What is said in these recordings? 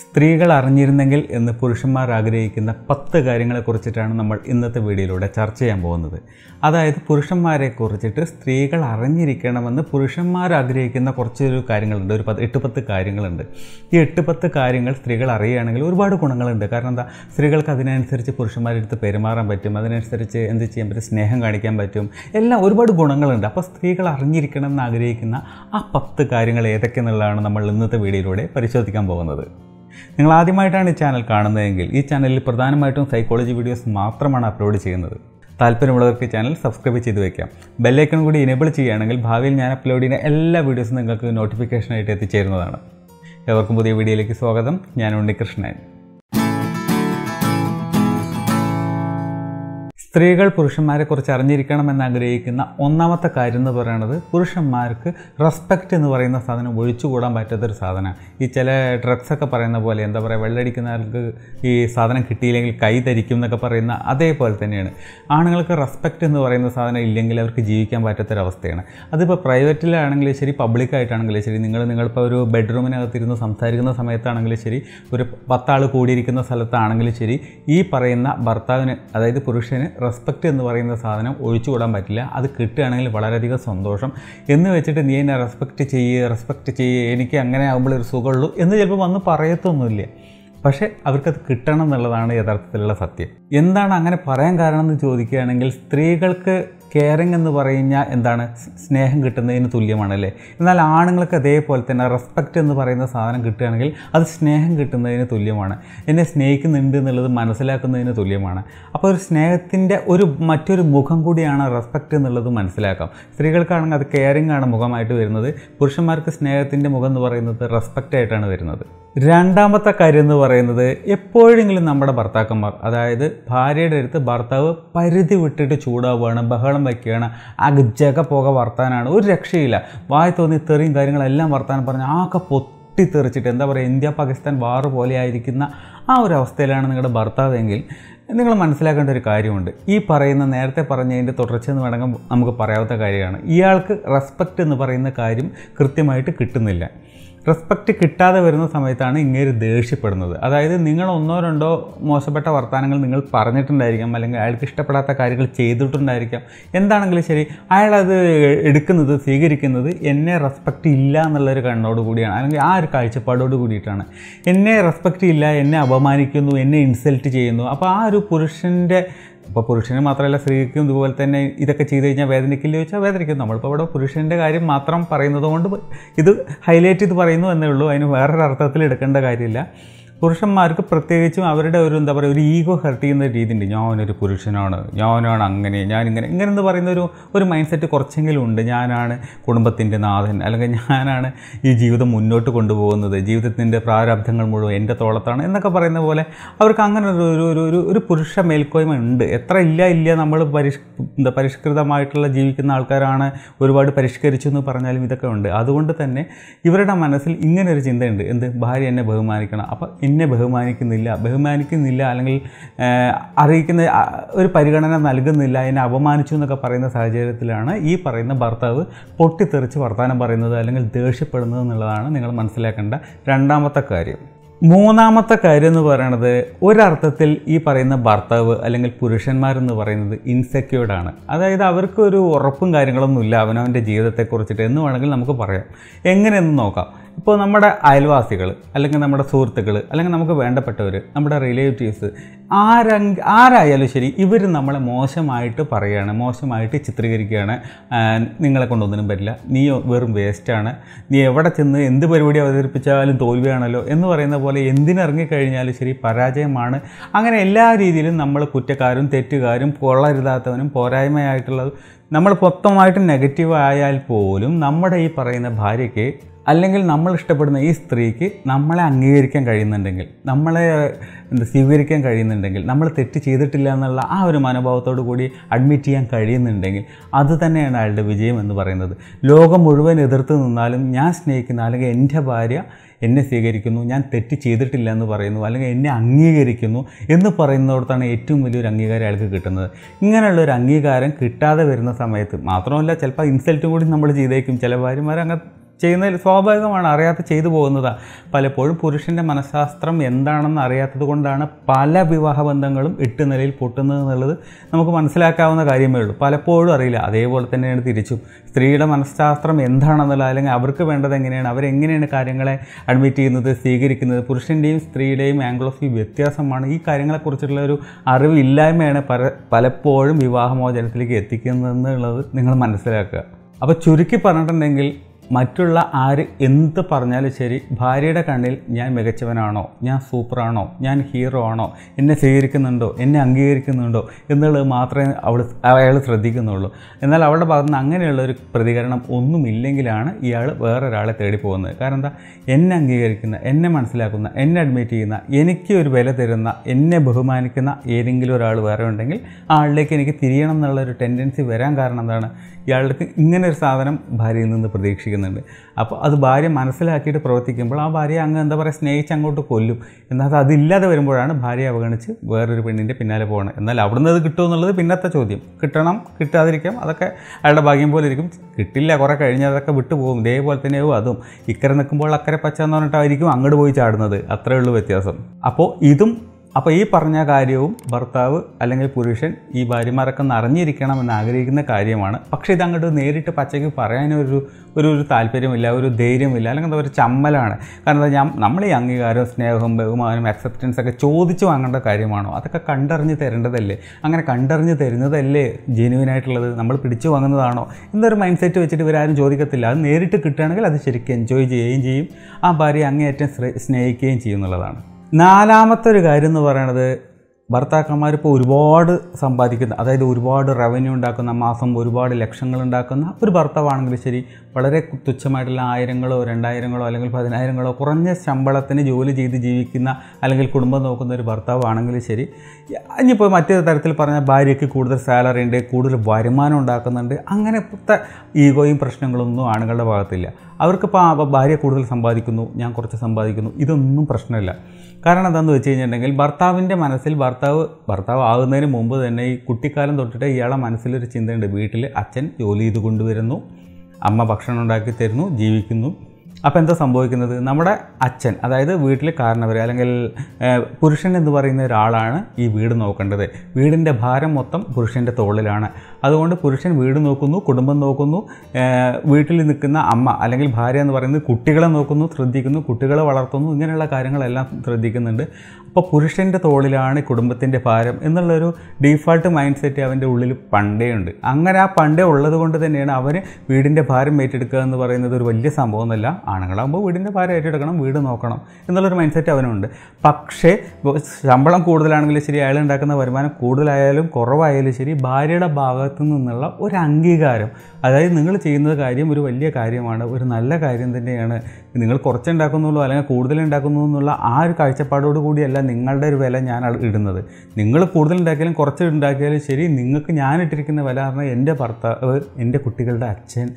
സ്ത്രീകൾ അറിഞ്ഞിരുന്നെങ്കിൽ എന്ന് പുരുഷന്മാർ ആഗ്രഹിക്കുന്ന പത്ത് കുറിച്ചിട്ടാണ് നമ്മൾ ഇന്നത്തെ വീഡിയോയിലൂടെ ചർച്ച ചെയ്യാൻ പോകുന്നത് അതായത് പുരുഷന്മാരെ കുറിച്ചിട്ട് സ്ത്രീകൾ അറിഞ്ഞിരിക്കണമെന്ന് പുരുഷന്മാർ ആഗ്രഹിക്കുന്ന കുറച്ചൊരു കാര്യങ്ങളുണ്ട് ഒരു പത്ത് എട്ട് പത്ത് കാര്യങ്ങളുണ്ട് ഈ എട്ട് പത്ത് കാര്യങ്ങൾ സ്ത്രീകൾ അറിയുകയാണെങ്കിൽ ഒരുപാട് ഗുണങ്ങളുണ്ട് കാരണം എന്താ സ്ത്രീകൾക്ക് അതിനനുസരിച്ച് പുരുഷന്മാരെടുത്ത് പെരുമാറാൻ പറ്റും അതിനനുസരിച്ച് എന്ത് ചെയ്യാൻ പറ്റും സ്നേഹം കാണിക്കാൻ പറ്റും എല്ലാം ഒരുപാട് ഗുണങ്ങളുണ്ട് അപ്പോൾ സ്ത്രീകൾ അറിഞ്ഞിരിക്കണം എന്ന് ആഗ്രഹിക്കുന്ന ആ പത്ത് കാര്യങ്ങൾ ഏതൊക്കെ എന്നുള്ളതാണ് നമ്മൾ ഇന്നത്തെ വീഡിയോയിലൂടെ പരിശോധിക്കാൻ പോകുന്നത് നിങ്ങൾ ആദ്യമായിട്ടാണ് ഈ ചാനൽ കാണുന്നതെങ്കിൽ ഈ ചാനലിൽ പ്രധാനമായിട്ടും സൈക്കോളജി വീഡിയോസ് മാത്രമാണ് അപ്ലോഡ് ചെയ്യുന്നത് താല്പര്യമുള്ളവർക്ക് ചാനൽ സബ്സ്ക്രൈബ് ചെയ്ത് വെക്കാം ബെല്ലൈക്കൺ കൂടി എനേബിൾ ചെയ്യുകയാണെങ്കിൽ ഭാവിയിൽ ഞാൻ അപ്ലോഡ് ചെയ്യുന്ന എല്ലാ വീഡിയോസും നിങ്ങൾക്ക് നോട്ടിഫിക്കേഷനായിട്ട് എത്തിച്ചേരുന്നതാണ് എവർക്കും പുതിയ വീഡിയോയിലേക്ക് സ്വാഗതം ഞാൻ ഉണ്ണികൃഷ്ണൻ സ്ത്രീകൾ പുരുഷന്മാരെ കുറിച്ച് അറിഞ്ഞിരിക്കണം എന്നാഗ്രഹിക്കുന്ന ഒന്നാമത്തെ കാര്യം എന്ന് പറയുന്നത് പുരുഷന്മാർക്ക് റെസ്പെക്റ്റ് എന്ന് പറയുന്ന സാധനം ഒഴിച്ചുകൂടാൻ പറ്റാത്തൊരു സാധനമാണ് ഈ ചില ഡ്രഗ്സൊക്കെ പറയുന്ന പോലെ എന്താ പറയുക വെള്ളടിക്കുന്നവർക്ക് ഈ സാധനം കിട്ടിയില്ലെങ്കിൽ കൈ ധരിക്കും എന്നൊക്കെ പറയുന്ന അതേപോലെ തന്നെയാണ് ആണുങ്ങൾക്ക് റെസ്പെക്റ്റ് എന്ന് പറയുന്ന സാധനം ഇല്ലെങ്കിൽ അവർക്ക് ജീവിക്കാൻ പറ്റാത്തൊരവസ്ഥയാണ് അതിപ്പോൾ പ്രൈവറ്റിലാണെങ്കിലും ശരി പബ്ലിക്കായിട്ടാണെങ്കിലും ശരി നിങ്ങൾ നിങ്ങളിപ്പോൾ ഒരു ബെഡ്റൂമിനകത്തിരുന്ന് സംസാരിക്കുന്ന സമയത്താണെങ്കിലും ശരി ഒരു പത്താൾ കൂടിയിരിക്കുന്ന സ്ഥലത്താണെങ്കിലും ശരി ഈ പറയുന്ന ഭർത്താവിന് അതായത് പുരുഷന് റെസ്പെക്റ്റ് എന്ന് പറയുന്ന സാധനം ഒഴിച്ചുകൂടാൻ പറ്റില്ല അത് കിട്ടുകയാണെങ്കിൽ വളരെയധികം സന്തോഷം എന്ന് വെച്ചിട്ട് നീ എന്നെ റെസ്പെക്റ്റ് ചെയ്യുക റെസ്പെക്റ്റ് ചെയ്യുക എനിക്ക് അങ്ങനെ ആകുമ്പോൾ ഒരു സുഖമുള്ളൂ എന്ന് ചിലപ്പോൾ വന്ന് പറയത്തൊന്നുമില്ല പക്ഷേ അവർക്കത് കിട്ടണം എന്നുള്ളതാണ് യഥാർത്ഥത്തിലുള്ള സത്യം എന്താണ് അങ്ങനെ പറയാൻ കാരണം എന്ന് ചോദിക്കുകയാണെങ്കിൽ സ്ത്രീകൾക്ക് കെയറിങ് എന്ന് പറഞ്ഞാൽ എന്താണ് സ്നേഹം കിട്ടുന്നതിന് തുല്യമാണ് അല്ലേ എന്നാൽ ആണുങ്ങൾക്ക് അതേപോലെ തന്നെ റെസ്പെക്റ്റ് എന്ന് പറയുന്ന സാധനം കിട്ടുകയാണെങ്കിൽ അത് സ്നേഹം കിട്ടുന്നതിന് തുല്യമാണ് എന്നെ സ്നേഹിക്കുന്നുണ്ട് എന്നുള്ളത് മനസ്സിലാക്കുന്നതിന് തുല്യമാണ് അപ്പോൾ ഒരു സ്നേഹത്തിൻ്റെ ഒരു മറ്റൊരു മുഖം കൂടിയാണ് റെസ്പെക്റ്റ് എന്നുള്ളത് മനസ്സിലാക്കാം സ്ത്രീകൾക്കാണെങ്കിൽ അത് കെയറിങ് ആണ് മുഖമായിട്ട് വരുന്നത് പുരുഷന്മാർക്ക് സ്നേഹത്തിൻ്റെ മുഖം എന്ന് പറയുന്നത് റെസ്പെക്റ്റ് ആയിട്ടാണ് വരുന്നത് രണ്ടാമത്തെ കാര്യം എന്ന് പറയുന്നത് എപ്പോഴെങ്കിലും നമ്മുടെ ഭർത്താക്കന്മാർ അതായത് ഭാര്യയുടെ അടുത്ത് ഭർത്താവ് പരിധി വിട്ടിട്ട് ചൂടാവുകയാണ് ബഹളം വയ്ക്കുകയാണ് അഗജക പുക വർത്താനാണ് ഒരു രക്ഷയില്ല വായ തോന്നി തെറിയും കാര്യങ്ങളെല്ലാം വർത്താനം പറഞ്ഞ് ആകെ പൊട്ടിത്തെറിച്ചിട്ട് എന്താ പറയുക ഇന്ത്യ പാകിസ്ഥാൻ വാറ് പോലെയായിരിക്കുന്ന ആ ഒരു അവസ്ഥയിലാണ് നിങ്ങളുടെ ഭർത്താവെങ്കിൽ നിങ്ങൾ മനസ്സിലാക്കേണ്ട ഒരു കാര്യമുണ്ട് ഈ പറയുന്ന നേരത്തെ പറഞ്ഞതിൻ്റെ തുടർച്ചയെന്ന് വേണമെങ്കിൽ നമുക്ക് പറയാത്ത കാര്യമാണ് ഇയാൾക്ക് റെസ്പെക്റ്റ് എന്ന് പറയുന്ന കാര്യം കൃത്യമായിട്ട് കിട്ടുന്നില്ല റെസ്പെക്റ്റ് കിട്ടാതെ വരുന്ന സമയത്താണ് ഇങ്ങേര് ദേഷ്യപ്പെടുന്നത് അതായത് നിങ്ങൾ ഒന്നോ രണ്ടോ മോശപ്പെട്ട വർത്തമാനങ്ങൾ നിങ്ങൾ പറഞ്ഞിട്ടുണ്ടായിരിക്കാം അല്ലെങ്കിൽ അയാൾക്ക് ഇഷ്ടപ്പെടാത്ത കാര്യങ്ങൾ ചെയ്തിട്ടുണ്ടായിരിക്കാം എന്താണെങ്കിലും ശരി അയാളത് എടുക്കുന്നത് സ്വീകരിക്കുന്നത് എന്നെ റെസ്പെക്റ്റ് ഇല്ല എന്നുള്ളൊരു കണ്ണോട് കൂടിയാണ് അല്ലെങ്കിൽ ആ ഒരു കാഴ്ചപ്പാടോട് കൂടിയിട്ടാണ് എന്നെ റെസ്പെക്റ്റ് ഇല്ല എന്നെ അപമാനിക്കുന്നു എന്നെ ഇൻസൾട്ട് ചെയ്യുന്നു അപ്പോൾ ആ ഒരു പുരുഷൻ്റെ ഇപ്പോൾ പുരുഷന് മാത്രമല്ല സ്ത്രീക്കും ഇതുപോലെ തന്നെ ഇതൊക്കെ ചെയ്ത് കഴിഞ്ഞാൽ വേദനിക്കില്ല ചോദിച്ചാൽ വേദനിക്കും നമ്മളിപ്പോൾ ഇവിടെ പുരുഷൻ്റെ കാര്യം മാത്രം പറയുന്നത് കൊണ്ട് ഇത് ഹൈലൈറ്റ് ചെയ്ത് പറയുന്നു എന്നേ ഉള്ളൂ അതിന് വേറൊരു അർത്ഥത്തിൽ എടുക്കേണ്ട കാര്യമില്ല പുരുഷന്മാർക്ക് പ്രത്യേകിച്ചും അവരുടെ ഒരു എന്താ പറയുക ഒരു ഈഗോ ഹെർട്ട് ചെയ്യുന്ന രീതിയുണ്ട് ഞാനൊരു പുരുഷനാണ് ഞാനാണ് അങ്ങനെ ഞാനിങ്ങനെ ഇങ്ങനെ എന്ന് പറയുന്ന ഒരു ഒരു മൈൻഡ് സെറ്റ് കുറച്ചെങ്കിലും ഉണ്ട് ഞാനാണ് കുടുംബത്തിൻ്റെ നാഥൻ അല്ലെങ്കിൽ ഞാനാണ് ഈ ജീവിതം മുന്നോട്ട് കൊണ്ടുപോകുന്നത് ജീവിതത്തിൻ്റെ പ്രാരാബ്ധങ്ങൾ മുഴുവൻ എൻ്റെ തോളത്താണ് എന്നൊക്കെ പറയുന്ന പോലെ അവർക്ക് അങ്ങനെ ഒരു ഒരു ഒരു ഒരു പുരുഷ മേൽക്കോയ്മ ഉണ്ട് എത്ര ഇല്ല ഇല്ല നമ്മൾ പരിഷ് എന്താ പരിഷ്കൃതമായിട്ടുള്ള ജീവിക്കുന്ന ആൾക്കാരാണ് ഒരുപാട് പരിഷ്കരിച്ചു എന്ന് പറഞ്ഞാലും ഇതൊക്കെ ഉണ്ട് അതുകൊണ്ട് തന്നെ ഇവരുടെ മനസ്സിൽ ഇങ്ങനെ ഒരു ചിന്തയുണ്ട് എന്ത് ഭാര്യ എന്നെ ബഹുമാനിക്കണം അപ്പം എന്നെ ബഹുമാനിക്കുന്നില്ല ബഹുമാനിക്കുന്നില്ല അല്ലെങ്കിൽ അറിയിക്കുന്ന ഒരു പരിഗണന നൽകുന്നില്ല എന്നെ അപമാനിച്ചു എന്നൊക്കെ പറയുന്ന സാഹചര്യത്തിലാണ് ഈ പറയുന്ന ഭർത്താവ് പൊട്ടിത്തെറിച്ച് വർത്തമാനം പറയുന്നത് അല്ലെങ്കിൽ ദേഷ്യപ്പെടുന്നത് എന്നുള്ളതാണ് നിങ്ങൾ മനസ്സിലാക്കേണ്ട രണ്ടാമത്തെ കാര്യം മൂന്നാമത്തെ കാര്യം എന്ന് പറയുന്നത് ഒരർത്ഥത്തിൽ ഈ പറയുന്ന ഭർത്താവ് അല്ലെങ്കിൽ പുരുഷന്മാരെന്ന് പറയുന്നത് ഇൻസെക്യൂർഡാണ് അതായത് അവർക്ക് ഒരു ഉറപ്പും കാര്യങ്ങളൊന്നും ഇല്ല അവനവൻ്റെ ജീവിതത്തെക്കുറിച്ചിട്ട് എന്ന് വേണമെങ്കിൽ നമുക്ക് പറയാം എങ്ങനെയെന്ന് നോക്കാം ഇപ്പോൾ നമ്മുടെ അയൽവാസികൾ അല്ലെങ്കിൽ നമ്മുടെ സുഹൃത്തുക്കൾ അല്ലെങ്കിൽ നമുക്ക് വേണ്ടപ്പെട്ടവർ നമ്മുടെ റിലേറ്റീവ്സ് ആരങ് ആരായാലും ശരി ഇവർ നമ്മളെ മോശമായിട്ട് പറയുകയാണ് മോശമായിട്ട് ചിത്രീകരിക്കുകയാണ് നിങ്ങളെ കൊണ്ടൊന്നിനും പറ്റില്ല നീ വെറും വേസ്റ്റാണ് നീ എവിടെ ചെന്ന് എന്ത് പരിപാടി അവതരിപ്പിച്ചാലും തോൽവിയാണല്ലോ എന്ന് പറയുന്ന പോലെ എന്തിനിറങ്ങിക്കഴിഞ്ഞാലും ശരി പരാജയമാണ് അങ്ങനെ എല്ലാ രീതിയിലും നമ്മൾ കുറ്റക്കാരും തെറ്റുകാരും കൊള്ളരുതാത്തവനും പോരായ്മയായിട്ടുള്ളത് നമ്മൾ മൊത്തമായിട്ട് നെഗറ്റീവ് ആയാൽ പോലും നമ്മുടെ ഈ പറയുന്ന ഭാര്യയ്ക്ക് അല്ലെങ്കിൽ നമ്മൾ ഇഷ്ടപ്പെടുന്ന ഈ സ്ത്രീക്ക് നമ്മളെ അംഗീകരിക്കാൻ കഴിയുന്നുണ്ടെങ്കിൽ നമ്മളെ എന്താ സ്വീകരിക്കാൻ കഴിയുന്നുണ്ടെങ്കിൽ നമ്മൾ തെറ്റ് ചെയ്തിട്ടില്ല എന്നുള്ള ആ ഒരു മനോഭാവത്തോടു കൂടി അഡ്മിറ്റ് ചെയ്യാൻ കഴിയുന്നുണ്ടെങ്കിൽ അത് തന്നെയാണ് അയാളുടെ വിജയം എന്ന് പറയുന്നത് ലോകം മുഴുവൻ എതിർത്ത് നിന്നാലും ഞാൻ സ്നേഹിക്കുന്ന അല്ലെങ്കിൽ എൻ്റെ ഭാര്യ എന്നെ സ്വീകരിക്കുന്നു ഞാൻ തെറ്റ് ചെയ്തിട്ടില്ല എന്ന് പറയുന്നു അല്ലെങ്കിൽ എന്നെ അംഗീകരിക്കുന്നു എന്ന് പറയുന്നിടത്താണ് ഏറ്റവും വലിയൊരു അംഗീകാരം അയാൾക്ക് കിട്ടുന്നത് ഇങ്ങനെയുള്ള ഒരു അംഗീകാരം കിട്ടാതെ വരുന്ന സമയത്ത് മാത്രമല്ല ചിലപ്പോൾ ഇൻസൾട്ട് കൂടി നമ്മൾ ചെയ്തേക്കും ചില ഭാര്യമാരങ്ങനെ ചെയ്യുന്നതിൽ സ്വാഭാവികമാണ് അറിയാത്ത ചെയ്തു പോകുന്നത് പലപ്പോഴും പുരുഷൻ്റെ മനഃശാസ്ത്രം എന്താണെന്ന് അറിയാത്തത് കൊണ്ടാണ് പല വിവാഹ ബന്ധങ്ങളും എട്ട് നിലയിൽ പൊട്ടുന്നത് എന്നുള്ളത് നമുക്ക് മനസ്സിലാക്കാവുന്ന കാര്യമേ ഉള്ളൂ പലപ്പോഴും അറിയില്ല അതേപോലെ തന്നെയാണ് തിരിച്ചും സ്ത്രീയുടെ മനഃശാസ്ത്രം എന്താണെന്നുള്ള അല്ലെങ്കിൽ അവർക്ക് വേണ്ടത് എങ്ങനെയാണ് അവരെങ്ങനെയാണ് കാര്യങ്ങളെ അഡ്മിറ്റ് ചെയ്യുന്നത് സ്വീകരിക്കുന്നത് പുരുഷൻ്റെയും സ്ത്രീയുടെയും ആംഗിൾ ഓഫ് വ്യൂ വ്യത്യാസമാണ് ഈ കാര്യങ്ങളെക്കുറിച്ചുള്ള ഒരു അറിവില്ലായ്മയാണ് പല പലപ്പോഴും വിവാഹമോചനത്തിലേക്ക് എത്തിക്കുന്നതെന്നുള്ളത് നിങ്ങൾ മനസ്സിലാക്കുക അപ്പോൾ ചുരുക്കി പറഞ്ഞിട്ടുണ്ടെങ്കിൽ മറ്റുള്ള ആര് എന്ത് പറഞ്ഞാലും ശരി ഭാര്യയുടെ കണ്ണിൽ ഞാൻ മികച്ചവനാണോ ഞാൻ സൂപ്പറാണോ ഞാൻ ഹീറോ ആണോ എന്നെ സ്വീകരിക്കുന്നുണ്ടോ എന്നെ അംഗീകരിക്കുന്നുണ്ടോ എന്നുള്ളത് മാത്രമേ അവൾ അയാൾ ശ്രദ്ധിക്കുന്നുള്ളൂ എന്നാൽ അവളുടെ ഭാഗത്ത് നിന്ന് അങ്ങനെയുള്ള ഒരു പ്രതികരണം ഒന്നുമില്ലെങ്കിലാണ് ഇയാൾ വേറൊരാളെ തേടി പോകുന്നത് കാരണം എന്താ എന്നെ അംഗീകരിക്കുന്ന എന്നെ മനസ്സിലാക്കുന്ന എന്നെ അഡ്മിറ്റ് ചെയ്യുന്ന എനിക്ക് ഒരു വില തരുന്ന എന്നെ ബഹുമാനിക്കുന്ന ഏതെങ്കിലും ഒരാൾ വേറെ ഉണ്ടെങ്കിൽ ആ ആളിലേക്ക് എനിക്ക് തിരിയണം എന്നുള്ള ഒരു ടെൻഡൻസി വരാൻ കാരണം എന്താണ് ഇയാളുടെ ഇങ്ങനെ ഒരു സാധനം ഭാര്യയിൽ നിന്ന് പ്രതീക്ഷിക്കുന്നുണ്ട് അപ്പോൾ അത് ഭാര്യ മനസ്സിലാക്കിയിട്ട് പ്രവർത്തിക്കുമ്പോൾ ആ ഭാര്യ അങ്ങ് എന്താ പറയുക സ്നേഹിച്ച് അങ്ങോട്ട് കൊല്ലും എന്നാൽ അതില്ലാതെ വരുമ്പോഴാണ് ഭാര്യ അവഗണിച്ച് വേറൊരു പെണ്ണിൻ്റെ പിന്നാലെ പോകണം എന്നാൽ അവിടുന്ന് അത് കിട്ടുമെന്നുള്ളത് പിന്നത്തെ ചോദ്യം കിട്ടണം കിട്ടാതിരിക്കാം അതൊക്കെ അയാളുടെ ഭാഗ്യം പോലെ ഇരിക്കും കിട്ടില്ല കുറേ കഴിഞ്ഞാൽ അതൊക്കെ വിട്ടുപോകും ഇതേപോലെ തന്നെയാവും അതും ഇക്കരെ നിൽക്കുമ്പോൾ അക്കരെ പച്ച എന്ന് പറഞ്ഞിട്ടായിരിക്കും അങ്ങോട്ട് പോയി ചാടുന്നത് അത്രയേ ഉള്ളൂ വ്യത്യാസം അപ്പോൾ ഇതും അപ്പോൾ ഈ പറഞ്ഞ കാര്യവും ഭർത്താവ് അല്ലെങ്കിൽ പുരുഷൻ ഈ ഭാര്യമാരൊക്കെ അറിഞ്ഞിരിക്കണം എന്ന് ആഗ്രഹിക്കുന്ന കാര്യമാണ് പക്ഷേ ഇതങ്ങോട്ട് നേരിട്ട് പച്ചയ്ക്ക് പറയാനൊരു ഒരു ഒരു താല്പര്യമില്ല ഒരു ധൈര്യമില്ല അല്ലെങ്കിൽ എന്താ ഒരു ചമ്മലാണ് കാരണം എന്താ ഞാൻ നമ്മൾ ഈ അംഗീകാരം സ്നേഹം ബഹുമാനം അക്സെപ്റ്റൻസ് ഒക്കെ ചോദിച്ച് വാങ്ങേണ്ട കാര്യമാണോ അതൊക്കെ കണ്ടറിഞ്ഞ് തരേണ്ടതല്ലേ അങ്ങനെ കണ്ടറിഞ്ഞ് തരുന്നതല്ലേ ജെനുവിനായിട്ടുള്ളത് നമ്മൾ പിടിച്ചു വാങ്ങുന്നതാണോ എന്നൊരു മൈൻഡ് സെറ്റ് വെച്ചിട്ട് ഇവരാരും ചോദിക്കത്തില്ല അത് നേരിട്ട് കിട്ടുകയാണെങ്കിൽ അത് ശരിക്കും എൻജോയ് ചെയ്യുകയും ചെയ്യും ആ ഭാര്യ അങ്ങേയറ്റം സ്നേഹിക്കുകയും ചെയ്യുന്നുള്ളതാണ് നാലാമത്തെ ഒരു കാര്യം എന്ന് പറയണത് ഭർത്താക്കന്മാർ ഇപ്പോൾ ഒരുപാട് സമ്പാദിക്കുന്ന അതായത് ഒരുപാട് റവന്യൂ ഉണ്ടാക്കുന്ന മാസം ഒരുപാട് ലക്ഷങ്ങൾ ഉണ്ടാക്കുന്ന ഒരു ഭർത്താവാണെങ്കിൽ ശരി വളരെ തുച്ഛമായിട്ടുള്ള ആയിരങ്ങളോ രണ്ടായിരങ്ങളോ അല്ലെങ്കിൽ പതിനായിരങ്ങളോ കുറഞ്ഞ ശമ്പളത്തിന് ജോലി ചെയ്ത് ജീവിക്കുന്ന അല്ലെങ്കിൽ കുടുംബം നോക്കുന്ന ഒരു ഭർത്താവാണെങ്കിൽ ശരി ഇനിയിപ്പോൾ മറ്റൊരു തരത്തിൽ പറഞ്ഞാൽ ഭാര്യയ്ക്ക് കൂടുതൽ സാലറി ഉണ്ട് കൂടുതൽ വരുമാനം ഉണ്ടാക്കുന്നുണ്ട് അങ്ങനത്തെ ഈഗോയും പ്രശ്നങ്ങളൊന്നും ആണുങ്ങളുടെ ഭാഗത്തില്ല അവർക്കിപ്പോൾ ഭാര്യ കൂടുതൽ സമ്പാദിക്കുന്നു ഞാൻ കുറച്ച് സമ്പാദിക്കുന്നു ഇതൊന്നും പ്രശ്നമില്ല കാരണം എന്താണെന്ന് വെച്ച് കഴിഞ്ഞിട്ടുണ്ടെങ്കിൽ ഭർത്താവിൻ്റെ മനസ്സിൽ ഭർത്താവ് ഭർത്താവ് ആകുന്നതിന് മുമ്പ് തന്നെ ഈ കുട്ടിക്കാലം തൊട്ടിട്ട് ഇയാളെ മനസ്സിലൊരു ചിന്തയുണ്ട് വീട്ടിൽ അച്ഛൻ ജോലി ചെയ്ത് കൊണ്ടുവരുന്നു അമ്മ ഭക്ഷണം ഉണ്ടാക്കി തരുന്നു ജീവിക്കുന്നു അപ്പോൾ എന്താ സംഭവിക്കുന്നത് നമ്മുടെ അച്ഛൻ അതായത് വീട്ടിൽ കാരണവർ അല്ലെങ്കിൽ പുരുഷൻ എന്ന് പറയുന്ന ഒരാളാണ് ഈ വീട് നോക്കേണ്ടത് വീടിൻ്റെ ഭാരം മൊത്തം പുരുഷൻ്റെ തോളിലാണ് അതുകൊണ്ട് പുരുഷൻ വീട് നോക്കുന്നു കുടുംബം നോക്കുന്നു വീട്ടിൽ നിൽക്കുന്ന അമ്മ അല്ലെങ്കിൽ ഭാര്യ എന്ന് പറയുന്നത് കുട്ടികളെ നോക്കുന്നു ശ്രദ്ധിക്കുന്നു കുട്ടികളെ വളർത്തുന്നു ഇങ്ങനെയുള്ള കാര്യങ്ങളെല്ലാം ശ്രദ്ധിക്കുന്നുണ്ട് അപ്പോൾ പുരുഷൻ്റെ തോളിലാണ് കുടുംബത്തിൻ്റെ ഭാരം എന്നുള്ളൊരു ഡീഫാൾട്ട് മൈൻഡ് സെറ്റ് അവൻ്റെ ഉള്ളിൽ പണ്ടേ ഉണ്ട് അങ്ങനെ ആ പണ്ടേ ഉള്ളത് കൊണ്ട് തന്നെയാണ് അവർ വീടിൻ്റെ ഭാരം ഏറ്റെടുക്കുക എന്ന് പറയുന്നത് ഒരു വലിയ സംഭവമൊന്നുമല്ല ആണുങ്ങളാകുമ്പോൾ വീടിൻ്റെ ഭാരം ഏറ്റെടുക്കണം വീട് നോക്കണം എന്നുള്ളൊരു മൈൻഡ് സെറ്റ് അവനുണ്ട് പക്ഷേ ശമ്പളം കൂടുതലാണെങ്കിലും ശരി അയാൾ ഉണ്ടാക്കുന്ന വരുമാനം കൂടുതലായാലും കുറവായാലും ശരി ഭാര്യയുടെ ഭാഗത്ത് ഭാഗത്തു നിന്നുള്ള ഒരു അംഗീകാരം അതായത് നിങ്ങൾ ചെയ്യുന്നത് കാര്യം ഒരു വലിയ കാര്യമാണ് ഒരു നല്ല കാര്യം തന്നെയാണ് നിങ്ങൾ കുറച്ചുണ്ടാക്കുന്നുള്ളൂ അല്ലെങ്കിൽ കൂടുതൽ ഉണ്ടാക്കുന്നു എന്നുള്ള ആ ഒരു കാഴ്ചപ്പാടോട് കൂടിയല്ല നിങ്ങളുടെ ഒരു വില ഞാൻ ഇടുന്നത് നിങ്ങൾ കൂടുതൽ ഉണ്ടാക്കിയാലും കുറച്ച് ഉണ്ടാക്കിയാലും ശരി നിങ്ങൾക്ക് ഞാൻ ഇട്ടിരിക്കുന്ന വില പറഞ്ഞാൽ എൻ്റെ ഭർത്താവ് എൻ്റെ കുട്ടികളുടെ അച്ഛൻ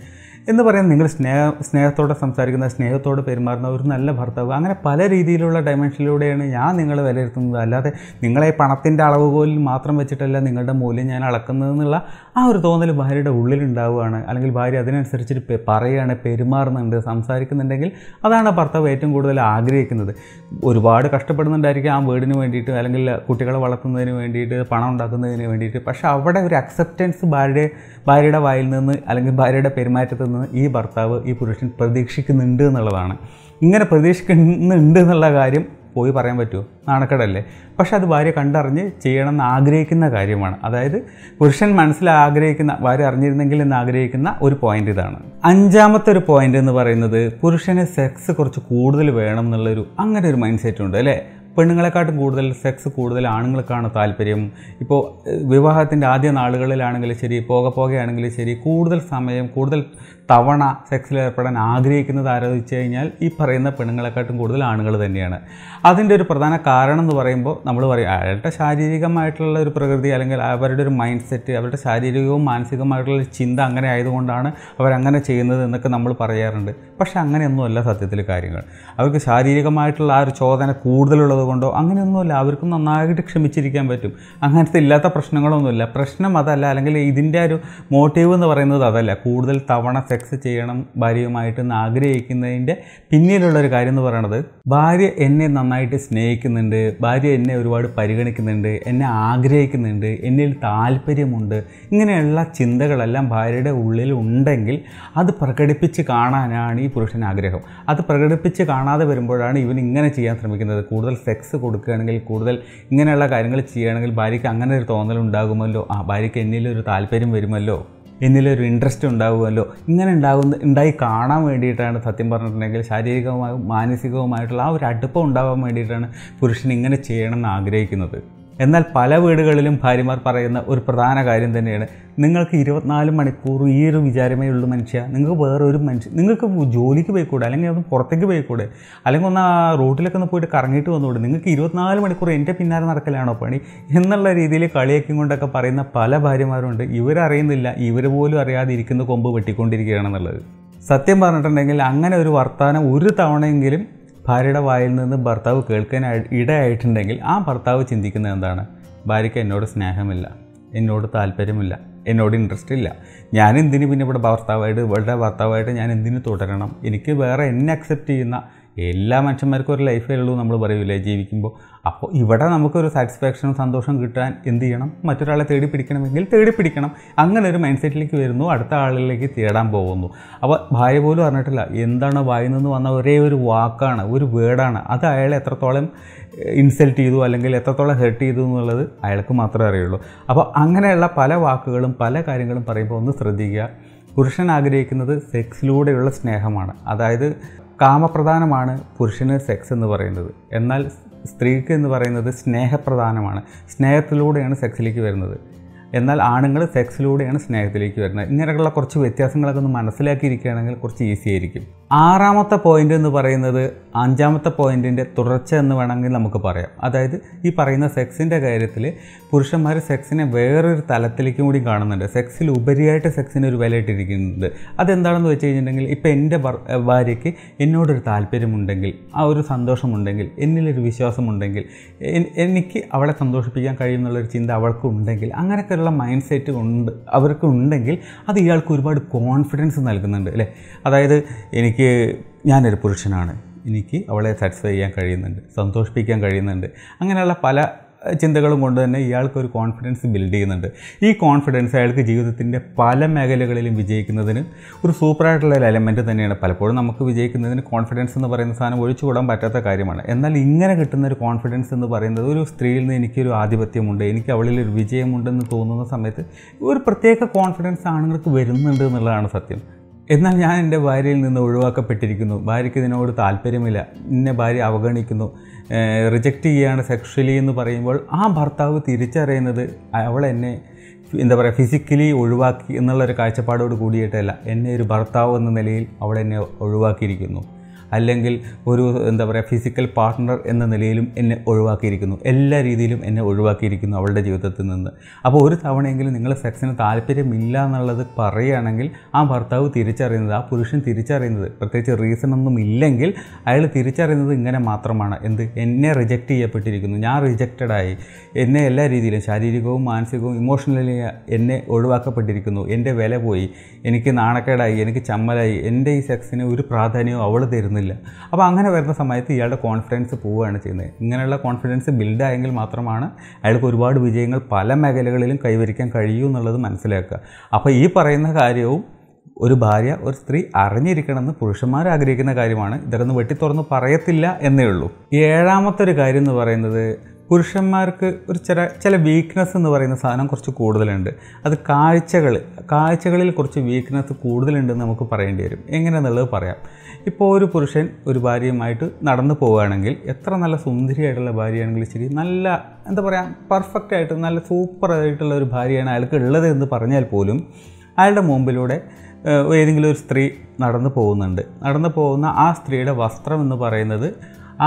എന്ന് പറയാൻ നിങ്ങൾ സ്നേഹ സ്നേഹത്തോടെ സംസാരിക്കുന്ന സ്നേഹത്തോട് പെരുമാറുന്ന ഒരു നല്ല ഭർത്താവ് അങ്ങനെ പല രീതിയിലുള്ള ഡയമെൻഷനിലൂടെയാണ് ഞാൻ നിങ്ങളെ വിലയിരുത്തുന്നത് അല്ലാതെ നിങ്ങളെ പണത്തിൻ്റെ അളവുകോലിൽ മാത്രം വെച്ചിട്ടല്ല നിങ്ങളുടെ മൂല്യം ഞാൻ അളക്കുന്നതെന്നുള്ള ആ ഒരു തോന്നൽ ഭാര്യയുടെ ഉള്ളിലുണ്ടാവുകയാണ് അല്ലെങ്കിൽ ഭാര്യ അതിനനുസരിച്ചിട്ട് പറയുകയാണ് പെരുമാറുന്നുണ്ട് സംസാരിക്കുന്നുണ്ടെങ്കിൽ അതാണ് ഭർത്താവ് ഏറ്റവും കൂടുതൽ ആഗ്രഹിക്കുന്നത് ഒരുപാട് കഷ്ടപ്പെടുന്നുണ്ടായിരിക്കും ആ വീടിന് വേണ്ടിയിട്ട് അല്ലെങ്കിൽ കുട്ടികളെ വളർത്തുന്നതിന് വേണ്ടിയിട്ട് പണം ഉണ്ടാക്കുന്നതിന് വേണ്ടിയിട്ട് പക്ഷേ അവിടെ ഒരു അക്സെപ്റ്റൻസ് ഭാര്യയുടെ ഭാര്യയുടെ വായിൽ നിന്ന് അല്ലെങ്കിൽ ഭാര്യയുടെ പെരുമാറ്റത്തിൽ നിന്ന് ഈ ഭർത്താവ് ഈ പുരുഷൻ പ്രതീക്ഷിക്കുന്നുണ്ട് എന്നുള്ളതാണ് ഇങ്ങനെ പ്രതീക്ഷിക്കുന്നുണ്ട് എന്നുള്ള കാര്യം പോയി പറയാൻ പറ്റുമോ നാണക്കടല്ലേ പക്ഷെ അത് ഭാര്യ കണ്ടറിഞ്ഞ് ചെയ്യണമെന്ന് ആഗ്രഹിക്കുന്ന കാര്യമാണ് അതായത് പുരുഷൻ മനസ്സിൽ ആഗ്രഹിക്കുന്ന ഭാര്യ അറിഞ്ഞിരുന്നെങ്കിൽ എന്ന് ആഗ്രഹിക്കുന്ന ഒരു പോയിന്റ് ഇതാണ് അഞ്ചാമത്തെ ഒരു പോയിന്റ് എന്ന് പറയുന്നത് പുരുഷന് സെക്സ് കുറച്ച് കൂടുതൽ വേണം എന്നുള്ളൊരു അങ്ങനെ ഒരു മൈൻഡ് സെറ്റ് ഉണ്ട് അല്ലേ പെണ്ണുങ്ങളെക്കാട്ടും കൂടുതൽ സെക്സ് കൂടുതൽ ആണുങ്ങൾക്കാണ് താല്പര്യം ഇപ്പോൾ വിവാഹത്തിൻ്റെ ആദ്യ നാളുകളിലാണെങ്കിലും ശരി പോകെ പോകെയാണെങ്കിലും ശരി കൂടുതൽ സമയം കൂടുതൽ തവണ സെക്സിൽ ഏർപ്പെടാൻ ആഗ്രഹിക്കുന്നത് ആരോപിച്ചു കഴിഞ്ഞാൽ ഈ പറയുന്ന പെണ്ണുങ്ങളെക്കാട്ടും കൂടുതൽ ആണുങ്ങൾ തന്നെയാണ് അതിൻ്റെ ഒരു പ്രധാന കാരണം എന്ന് പറയുമ്പോൾ നമ്മൾ പറയും അയാളുടെ ശാരീരികമായിട്ടുള്ള ഒരു പ്രകൃതി അല്ലെങ്കിൽ അവരുടെ ഒരു മൈൻഡ് സെറ്റ് അവരുടെ ശാരീരികവും മാനസികമായിട്ടുള്ള ചിന്ത അങ്ങനെ ആയതുകൊണ്ടാണ് അവരങ്ങനെ ചെയ്യുന്നത് എന്നൊക്കെ നമ്മൾ പറയാറുണ്ട് പക്ഷേ അങ്ങനെയൊന്നുമല്ല സത്യത്തിൽ കാര്യങ്ങൾ അവർക്ക് ശാരീരികമായിട്ടുള്ള ആ ഒരു ചോദന കൂടുതലുള്ളത് കൊണ്ടോ അങ്ങനെയൊന്നുമല്ല അവർക്കും നന്നായിട്ട് ക്ഷമിച്ചിരിക്കാൻ പറ്റും അങ്ങനത്തെ ഇല്ലാത്ത പ്രശ്നങ്ങളൊന്നുമില്ല പ്രശ്നം അതല്ല അല്ലെങ്കിൽ ഇതിൻ്റെ ഒരു മോട്ടീവ് എന്ന് പറയുന്നത് അതല്ല കൂടുതൽ തവണ സെക്സ് സെക്സ് ചെയ്യണം എന്ന് ആഗ്രഹിക്കുന്നതിൻ്റെ പിന്നീടുള്ളൊരു കാര്യം എന്ന് പറയണത് ഭാര്യ എന്നെ നന്നായിട്ട് സ്നേഹിക്കുന്നുണ്ട് ഭാര്യ എന്നെ ഒരുപാട് പരിഗണിക്കുന്നുണ്ട് എന്നെ ആഗ്രഹിക്കുന്നുണ്ട് എന്നിൽ താല്പര്യമുണ്ട് ഇങ്ങനെയുള്ള ചിന്തകളെല്ലാം ഭാര്യയുടെ ഉള്ളിൽ ഉണ്ടെങ്കിൽ അത് പ്രകടിപ്പിച്ച് കാണാനാണ് ഈ പുരുഷൻ ആഗ്രഹം അത് പ്രകടിപ്പിച്ച് കാണാതെ വരുമ്പോഴാണ് ഇവൻ ഇങ്ങനെ ചെയ്യാൻ ശ്രമിക്കുന്നത് കൂടുതൽ സെക്സ് കൊടുക്കുകയാണെങ്കിൽ കൂടുതൽ ഇങ്ങനെയുള്ള കാര്യങ്ങൾ ചെയ്യുകയാണെങ്കിൽ ഭാര്യയ്ക്ക് അങ്ങനെ ഒരു തോന്നലുണ്ടാകുമല്ലോ ആ ഭാര്യയ്ക്ക് എന്നിലൊരു താല്പര്യം വരുമല്ലോ എന്നിലൊരു ഇൻട്രസ്റ്റ് ഉണ്ടാവുമല്ലോ ഇങ്ങനെ ഉണ്ടാകുന്ന ഉണ്ടായി കാണാൻ വേണ്ടിയിട്ടാണ് സത്യം പറഞ്ഞിട്ടുണ്ടെങ്കിൽ ശാരീരികവും മാനസികവുമായിട്ടുള്ള ആ ഒരു അടുപ്പം ഉണ്ടാവാൻ വേണ്ടിയിട്ടാണ് പുരുഷൻ ഇങ്ങനെ ചെയ്യണമെന്ന് ആഗ്രഹിക്കുന്നത് എന്നാൽ പല വീടുകളിലും ഭാര്യമാർ പറയുന്ന ഒരു പ്രധാന കാര്യം തന്നെയാണ് നിങ്ങൾക്ക് ഇരുപത്തിനാല് മണിക്കൂർ ഈ ഒരു വിചാരമേ ഉള്ളൂ മനുഷ്യ നിങ്ങൾക്ക് വേറെ ഒരു മനുഷ്യ നിങ്ങൾക്ക് ജോലിക്ക് പോയിക്കൂടെ അല്ലെങ്കിൽ ഒന്ന് പുറത്തേക്ക് പോയിക്കൂടെ അല്ലെങ്കിൽ ഒന്ന് ആ റോട്ടിലൊക്കെ ഒന്ന് പോയിട്ട് കറങ്ങിയിട്ട് വന്നുകൂടെ നിങ്ങൾക്ക് ഇരുപത്തിനാല് മണിക്കൂർ എൻ്റെ പിന്നാലെ നടക്കലാണോ പണി എന്നുള്ള രീതിയിൽ കളിയൊക്കെ കൊണ്ടൊക്കെ പറയുന്ന പല ഭാര്യമാരുണ്ട് ഇവരറിയുന്നില്ല ഇവർ പോലും അറിയാതെ ഇരിക്കുന്ന കൊമ്പ് വെട്ടിക്കൊണ്ടിരിക്കുകയാണെന്നുള്ളത് സത്യം പറഞ്ഞിട്ടുണ്ടെങ്കിൽ അങ്ങനെ ഒരു വർത്തമാനം ഒരു തവണയെങ്കിലും ഭാര്യയുടെ വായിൽ നിന്ന് ഭർത്താവ് കേൾക്കാൻ ഇടയായിട്ടുണ്ടെങ്കിൽ ആ ഭർത്താവ് ചിന്തിക്കുന്നത് എന്താണ് ഭാര്യയ്ക്ക് എന്നോട് സ്നേഹമില്ല എന്നോട് താല്പര്യമില്ല എന്നോട് ഇൻട്രസ്റ്റ് ഇല്ല ഞാൻ എന്തിനു പിന്നെ ഇവിടെ ഭർത്താവായിട്ട് ഇവളുടെ ഭർത്താവായിട്ട് ഞാൻ എന്തിനു തുടരണം എനിക്ക് വേറെ എന്നെ അക്സെപ്റ്റ് ചെയ്യുന്ന എല്ലാ മനുഷ്യന്മാർക്കും ഒരു ലൈഫേ ഉള്ളൂ നമ്മൾ പറയൂലേ ജീവിക്കുമ്പോൾ അപ്പോൾ ഇവിടെ നമുക്കൊരു സാറ്റിസ്ഫാക്ഷനും സന്തോഷം കിട്ടാൻ എന്ത് ചെയ്യണം മറ്റൊരാളെ തേടി പിടിക്കണമെങ്കിൽ തേടി പിടിക്കണം അങ്ങനെ ഒരു മൈൻഡ് സെറ്റിലേക്ക് വരുന്നു അടുത്ത ആളിലേക്ക് തേടാൻ പോകുന്നു അപ്പോൾ ഭാര്യ പോലും അറിഞ്ഞിട്ടില്ല എന്താണ് വായിൽ നിന്ന് വന്ന ഒരേ ഒരു വാക്കാണ് ഒരു വേർഡാണ് അത് അയാളെ എത്രത്തോളം ഇൻസൾട്ട് ചെയ്തു അല്ലെങ്കിൽ എത്രത്തോളം ഹെർട്ട് ചെയ്തു എന്നുള്ളത് അയാൾക്ക് മാത്രമേ അറിയുള്ളൂ അപ്പോൾ അങ്ങനെയുള്ള പല വാക്കുകളും പല കാര്യങ്ങളും പറയുമ്പോൾ ഒന്ന് ശ്രദ്ധിക്കുക പുരുഷൻ ആഗ്രഹിക്കുന്നത് സെക്സിലൂടെയുള്ള സ്നേഹമാണ് അതായത് കാമപ്രധാനമാണ് പുരുഷന് സെക്സ് എന്ന് പറയുന്നത് എന്നാൽ സ്ത്രീക്ക് എന്ന് പറയുന്നത് സ്നേഹപ്രധാനമാണ് സ്നേഹത്തിലൂടെയാണ് സെക്സിലേക്ക് വരുന്നത് എന്നാൽ ആണുങ്ങൾ സെക്സിലൂടെയാണ് സ്നേഹത്തിലേക്ക് വരുന്നത് ഇങ്ങനെയുള്ള കുറച്ച് വ്യത്യാസങ്ങളൊക്കെ ഒന്ന് മനസ്സിലാക്കിയിരിക്കുകയാണെങ്കിൽ കുറച്ച് ഈസി ആയിരിക്കും ആറാമത്തെ പോയിന്റ് എന്ന് പറയുന്നത് അഞ്ചാമത്തെ പോയിന്റിൻ്റെ തുടർച്ച എന്ന് വേണമെങ്കിൽ നമുക്ക് പറയാം അതായത് ഈ പറയുന്ന സെക്സിൻ്റെ കാര്യത്തിൽ പുരുഷന്മാർ സെക്സിനെ വേറൊരു തലത്തിലേക്കും കൂടി കാണുന്നുണ്ട് സെക്സിൽ ഉപരിയായിട്ട് സെക്സിന് ഒരു വിലയിട്ടിരിക്കുന്നുണ്ട് അതെന്താണെന്ന് വെച്ച് കഴിഞ്ഞിട്ടുണ്ടെങ്കിൽ ഇപ്പോൾ എൻ്റെ ഭാര്യയ്ക്ക് എന്നോടൊരു താല്പര്യമുണ്ടെങ്കിൽ ആ ഒരു സന്തോഷമുണ്ടെങ്കിൽ എന്നിലൊരു വിശ്വാസമുണ്ടെങ്കിൽ എനിക്ക് അവളെ സന്തോഷിപ്പിക്കാൻ എന്നുള്ളൊരു ചിന്ത അവൾക്കുണ്ടെങ്കിൽ അങ്ങനെയൊക്കെയുള്ള മൈൻഡ് സെറ്റ് ഉണ്ട് അവർക്കുണ്ടെങ്കിൽ അത് ഇയാൾക്ക് ഒരുപാട് കോൺഫിഡൻസ് നൽകുന്നുണ്ട് അല്ലേ അതായത് എനിക്ക് എനിക്ക് ഞാനൊരു പുരുഷനാണ് എനിക്ക് അവളെ സാറ്റിസ്ഫൈ ചെയ്യാൻ കഴിയുന്നുണ്ട് സന്തോഷിപ്പിക്കാൻ കഴിയുന്നുണ്ട് അങ്ങനെയുള്ള പല ചിന്തകളും കൊണ്ട് തന്നെ ഇയാൾക്കൊരു കോൺഫിഡൻസ് ബിൽഡ് ചെയ്യുന്നുണ്ട് ഈ കോൺഫിഡൻസ് അയാൾക്ക് ജീവിതത്തിൻ്റെ പല മേഖലകളിലും വിജയിക്കുന്നതിന് ഒരു സൂപ്പറായിട്ടുള്ള ഒരു എലമെൻറ്റ് തന്നെയാണ് പലപ്പോഴും നമുക്ക് വിജയിക്കുന്നതിന് കോൺഫിഡൻസ് എന്ന് പറയുന്ന സാധനം കൂടാൻ പറ്റാത്ത കാര്യമാണ് എന്നാൽ ഇങ്ങനെ കിട്ടുന്ന ഒരു കോൺഫിഡൻസ് എന്ന് പറയുന്നത് ഒരു സ്ത്രീയിൽ നിന്ന് എനിക്കൊരു ആധിപത്യമുണ്ട് എനിക്ക് അവളിൽ ഒരു വിജയമുണ്ടെന്ന് തോന്നുന്ന സമയത്ത് ഒരു പ്രത്യേക കോൺഫിഡൻസ് ആണുങ്ങൾക്ക് വരുന്നുണ്ട് എന്നുള്ളതാണ് സത്യം എന്നാൽ ഞാൻ എൻ്റെ ഭാര്യയിൽ നിന്ന് ഒഴിവാക്കപ്പെട്ടിരിക്കുന്നു ഭാര്യയ്ക്ക് ഇതിനോട് താല്പര്യമില്ല എന്നെ ഭാര്യ അവഗണിക്കുന്നു റിജക്റ്റ് ചെയ്യുകയാണ് സെക്ഷലി എന്ന് പറയുമ്പോൾ ആ ഭർത്താവ് തിരിച്ചറിയുന്നത് അവൾ എന്നെ എന്താ പറയുക ഫിസിക്കലി ഒഴിവാക്കി എന്നുള്ളൊരു കാഴ്ചപ്പാടോട് കൂടിയിട്ടല്ല എന്നെ ഒരു ഭർത്താവ് എന്ന നിലയിൽ അവൾ എന്നെ ഒഴിവാക്കിയിരിക്കുന്നു അല്ലെങ്കിൽ ഒരു എന്താ പറയുക ഫിസിക്കൽ പാർട്ട്ണർ എന്ന നിലയിലും എന്നെ ഒഴിവാക്കിയിരിക്കുന്നു എല്ലാ രീതിയിലും എന്നെ ഒഴിവാക്കിയിരിക്കുന്നു അവളുടെ ജീവിതത്തിൽ നിന്ന് അപ്പോൾ ഒരു തവണയെങ്കിലും നിങ്ങൾ സെക്സിന് താല്പര്യമില്ല എന്നുള്ളത് പറയുകയാണെങ്കിൽ ആ ഭർത്താവ് തിരിച്ചറിയുന്നത് ആ പുരുഷൻ തിരിച്ചറിയുന്നത് പ്രത്യേകിച്ച് റീസൺ ഒന്നും ഇല്ലെങ്കിൽ അയാൾ തിരിച്ചറിയുന്നത് ഇങ്ങനെ മാത്രമാണ് എന്ത് എന്നെ റിജക്റ്റ് ചെയ്യപ്പെട്ടിരിക്കുന്നു ഞാൻ റിജക്റ്റഡായി എന്നെ എല്ലാ രീതിയിലും ശാരീരികവും മാനസികവും ഇമോഷണലി എന്നെ ഒഴിവാക്കപ്പെട്ടിരിക്കുന്നു എൻ്റെ വില പോയി എനിക്ക് നാണക്കേടായി എനിക്ക് ചമ്മലായി എൻ്റെ ഈ സെക്സിന് ഒരു പ്രാധാന്യവും അവൾ തരുന്നില്ല വരുന്നില്ല അപ്പോൾ അങ്ങനെ വരുന്ന സമയത്ത് ഇയാളുടെ കോൺഫിഡൻസ് പോവുകയാണ് ചെയ്യുന്നത് ഇങ്ങനെയുള്ള കോൺഫിഡൻസ് ബിൽഡ് ആയെങ്കിൽ മാത്രമാണ് അയാൾക്ക് ഒരുപാട് വിജയങ്ങൾ പല മേഖലകളിലും കൈവരിക്കാൻ കഴിയൂ എന്നുള്ളത് മനസ്സിലാക്കുക അപ്പോൾ ഈ പറയുന്ന കാര്യവും ഒരു ഭാര്യ ഒരു സ്ത്രീ അറിഞ്ഞിരിക്കണമെന്ന് പുരുഷന്മാർ ആഗ്രഹിക്കുന്ന കാര്യമാണ് ഇതൊക്കെ വെട്ടി തുറന്ന് പറയത്തില്ല എന്നേ ഉള്ളൂ ഏഴാമത്തെ ഒരു കാര്യം എന്ന് പറയുന്നത് പുരുഷന്മാർക്ക് ഒരു ചില ചില വീക്ക്നെസ് എന്ന് പറയുന്ന സാധനം കുറച്ച് കൂടുതലുണ്ട് അത് കാഴ്ചകൾ കാഴ്ചകളിൽ കുറച്ച് വീക്ക്നെസ് കൂടുതലുണ്ടെന്ന് നമുക്ക് പറയേണ്ടി വരും എങ്ങനെയെന്നുള്ളത് പറയാം ഇപ്പോൾ ഒരു പുരുഷൻ ഒരു ഭാര്യയുമായിട്ട് നടന്നു പോവുകയാണെങ്കിൽ എത്ര നല്ല സുന്ദരിയായിട്ടുള്ള ഭാര്യയാണെങ്കിലും ശരി നല്ല എന്താ പറയുക പെർഫെക്റ്റ് ആയിട്ട് നല്ല സൂപ്പർ ആയിട്ടുള്ള ഒരു ഭാര്യയാണ് അയാൾക്ക് ഉള്ളത് എന്ന് പറഞ്ഞാൽ പോലും അയാളുടെ മുമ്പിലൂടെ ഏതെങ്കിലും ഒരു സ്ത്രീ നടന്നു പോകുന്നുണ്ട് നടന്നു പോകുന്ന ആ സ്ത്രീയുടെ വസ്ത്രം എന്ന് പറയുന്നത്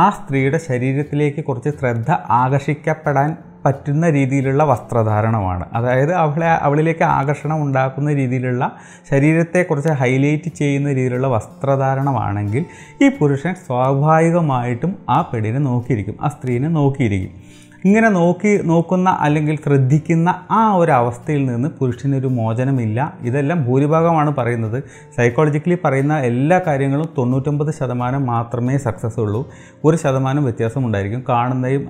ആ സ്ത്രീയുടെ ശരീരത്തിലേക്ക് കുറച്ച് ശ്രദ്ധ ആകർഷിക്കപ്പെടാൻ പറ്റുന്ന രീതിയിലുള്ള വസ്ത്രധാരണമാണ് അതായത് അവളെ അവളിലേക്ക് ആകർഷണം ഉണ്ടാക്കുന്ന രീതിയിലുള്ള ശരീരത്തെക്കുറിച്ച് ഹൈലൈറ്റ് ചെയ്യുന്ന രീതിയിലുള്ള വസ്ത്രധാരണമാണെങ്കിൽ ഈ പുരുഷൻ സ്വാഭാവികമായിട്ടും ആ പെണ്ണിനെ നോക്കിയിരിക്കും ആ സ്ത്രീനെ നോക്കിയിരിക്കും ഇങ്ങനെ നോക്കി നോക്കുന്ന അല്ലെങ്കിൽ ശ്രദ്ധിക്കുന്ന ആ ഒരു അവസ്ഥയിൽ നിന്ന് പുരുഷനൊരു മോചനമില്ല ഇതെല്ലാം ഭൂരിഭാഗമാണ് പറയുന്നത് സൈക്കോളജിക്കലി പറയുന്ന എല്ലാ കാര്യങ്ങളും തൊണ്ണൂറ്റൊമ്പത് ശതമാനം മാത്രമേ സക്സസ് ഉള്ളൂ ഒരു ശതമാനം വ്യത്യാസമുണ്ടായിരിക്കും ഉണ്ടായിരിക്കും കാണുന്നതും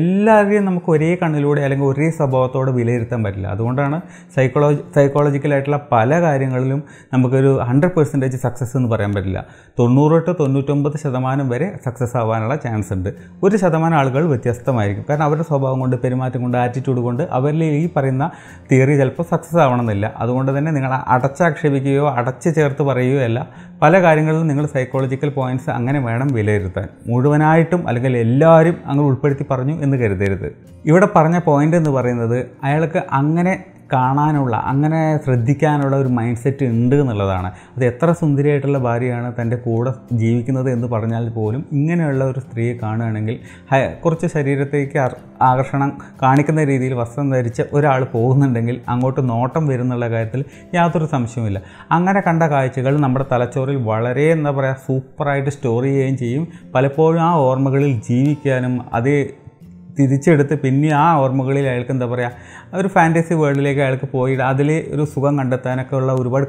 എല്ലാവരെയും നമുക്ക് ഒരേ കണ്ണിലൂടെ അല്ലെങ്കിൽ ഒരേ സ്വഭാവത്തോടെ വിലയിരുത്താൻ പറ്റില്ല അതുകൊണ്ടാണ് സൈക്കോളജി സൈക്കോളജിക്കലായിട്ടുള്ള പല കാര്യങ്ങളിലും നമുക്കൊരു ഹൺഡ്രഡ് പെർസെൻറ്റേജ് സക്സസ് എന്ന് പറയാൻ പറ്റില്ല തൊണ്ണൂറ് ടു തൊണ്ണൂറ്റൊമ്പത് ശതമാനം വരെ സക്സസ് ആവാനുള്ള ചാൻസ് ഉണ്ട് ഒരു ശതമാനം ആളുകൾ വ്യത്യസ്തമായിരിക്കും കാരണം അവരുടെ സ്വഭാവം കൊണ്ട് പെരുമാറ്റം കൊണ്ട് ആറ്റിറ്റ്യൂഡ് കൊണ്ട് അവരിൽ ഈ പറയുന്ന തിയറി ചിലപ്പോൾ സക്സസ് ആവണമെന്നില്ല അതുകൊണ്ട് തന്നെ നിങ്ങൾ അടച്ചാക്ഷേപിക്കുകയോ അടച്ചു ചേർത്ത് പറയുകയോ അല്ല പല കാര്യങ്ങളിലും നിങ്ങൾ സൈക്കോളജിക്കൽ പോയിൻറ്റ്സ് അങ്ങനെ വേണം വിലയിരുത്താൻ മുഴുവനായിട്ടും അല്ലെങ്കിൽ എല്ലാവരും അങ്ങനെ ഉൾപ്പെടുത്തി പറഞ്ഞു എന്ന് കരുതരുത് ഇവിടെ പറഞ്ഞ പോയിൻ്റ് എന്ന് പറയുന്നത് അയാൾക്ക് അങ്ങനെ കാണാനുള്ള അങ്ങനെ ശ്രദ്ധിക്കാനുള്ള ഒരു മൈൻഡ് സെറ്റ് ഉണ്ട് എന്നുള്ളതാണ് അത് എത്ര സുന്ദരിയായിട്ടുള്ള ഭാര്യയാണ് തൻ്റെ കൂടെ ജീവിക്കുന്നത് എന്ന് പറഞ്ഞാൽ പോലും ഇങ്ങനെയുള്ള ഒരു സ്ത്രീയെ കാണുകയാണെങ്കിൽ കുറച്ച് ശരീരത്തേക്ക് ആകർഷണം കാണിക്കുന്ന രീതിയിൽ വസ്ത്രം ധരിച്ച ഒരാൾ പോകുന്നുണ്ടെങ്കിൽ അങ്ങോട്ട് നോട്ടം വരുന്നുള്ള കാര്യത്തിൽ യാതൊരു സംശയവുമില്ല അങ്ങനെ കണ്ട കാഴ്ചകൾ നമ്മുടെ തലച്ചോറിൽ വളരെ എന്താ പറയുക സൂപ്പറായിട്ട് സ്റ്റോർ ചെയ്യുകയും ചെയ്യും പലപ്പോഴും ആ ഓർമ്മകളിൽ ജീവിക്കാനും അതേ തിരിച്ചെടുത്ത് പിന്നെ ആ ഓർമ്മകളിൽ അയാൾക്ക് എന്താ പറയുക ഒരു ഫാൻറ്റസി വേൾഡിലേക്ക് അയാൾക്ക് പോയിട്ട് അതിൽ ഒരു സുഖം കണ്ടെത്താനൊക്കെ ഉള്ള ഒരുപാട്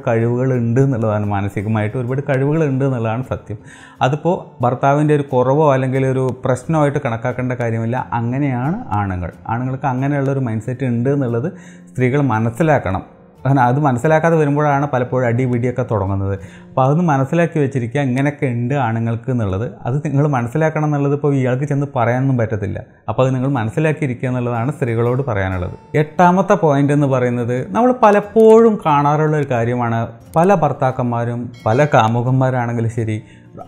ഉണ്ട് എന്നുള്ളതാണ് മാനസികമായിട്ട് ഒരുപാട് ഉണ്ട് എന്നുള്ളതാണ് സത്യം അതിപ്പോൾ ഭർത്താവിൻ്റെ ഒരു കുറവോ അല്ലെങ്കിൽ ഒരു പ്രശ്നമായിട്ട് കണക്കാക്കേണ്ട കാര്യമില്ല അങ്ങനെയാണ് ആണുങ്ങൾ ആണുങ്ങൾക്ക് അങ്ങനെയുള്ള ഒരു മൈൻഡ് സെറ്റ് ഉണ്ട് എന്നുള്ളത് സ്ത്രീകൾ മനസ്സിലാക്കണം കാരണം അത് മനസ്സിലാക്കാതെ വരുമ്പോഴാണ് പലപ്പോഴും അടി പിടിയൊക്കെ തുടങ്ങുന്നത് അപ്പോൾ അതൊന്ന് മനസ്സിലാക്കി വെച്ചിരിക്കുക ഇങ്ങനെയൊക്കെ ഉണ്ട് ആണുങ്ങൾക്ക് എന്നുള്ളത് അത് നിങ്ങൾ മനസ്സിലാക്കണം എന്നുള്ളത് ഇപ്പോൾ ഇയാൾക്ക് ചെന്ന് പറയാനൊന്നും പറ്റത്തില്ല അപ്പോൾ അത് നിങ്ങൾ മനസ്സിലാക്കിയിരിക്കുക എന്നുള്ളതാണ് സ്ത്രീകളോട് പറയാനുള്ളത് എട്ടാമത്തെ പോയിന്റ് എന്ന് പറയുന്നത് നമ്മൾ പലപ്പോഴും കാണാറുള്ള ഒരു കാര്യമാണ് പല ഭർത്താക്കന്മാരും പല കാമുകന്മാരാണെങ്കിലും ശരി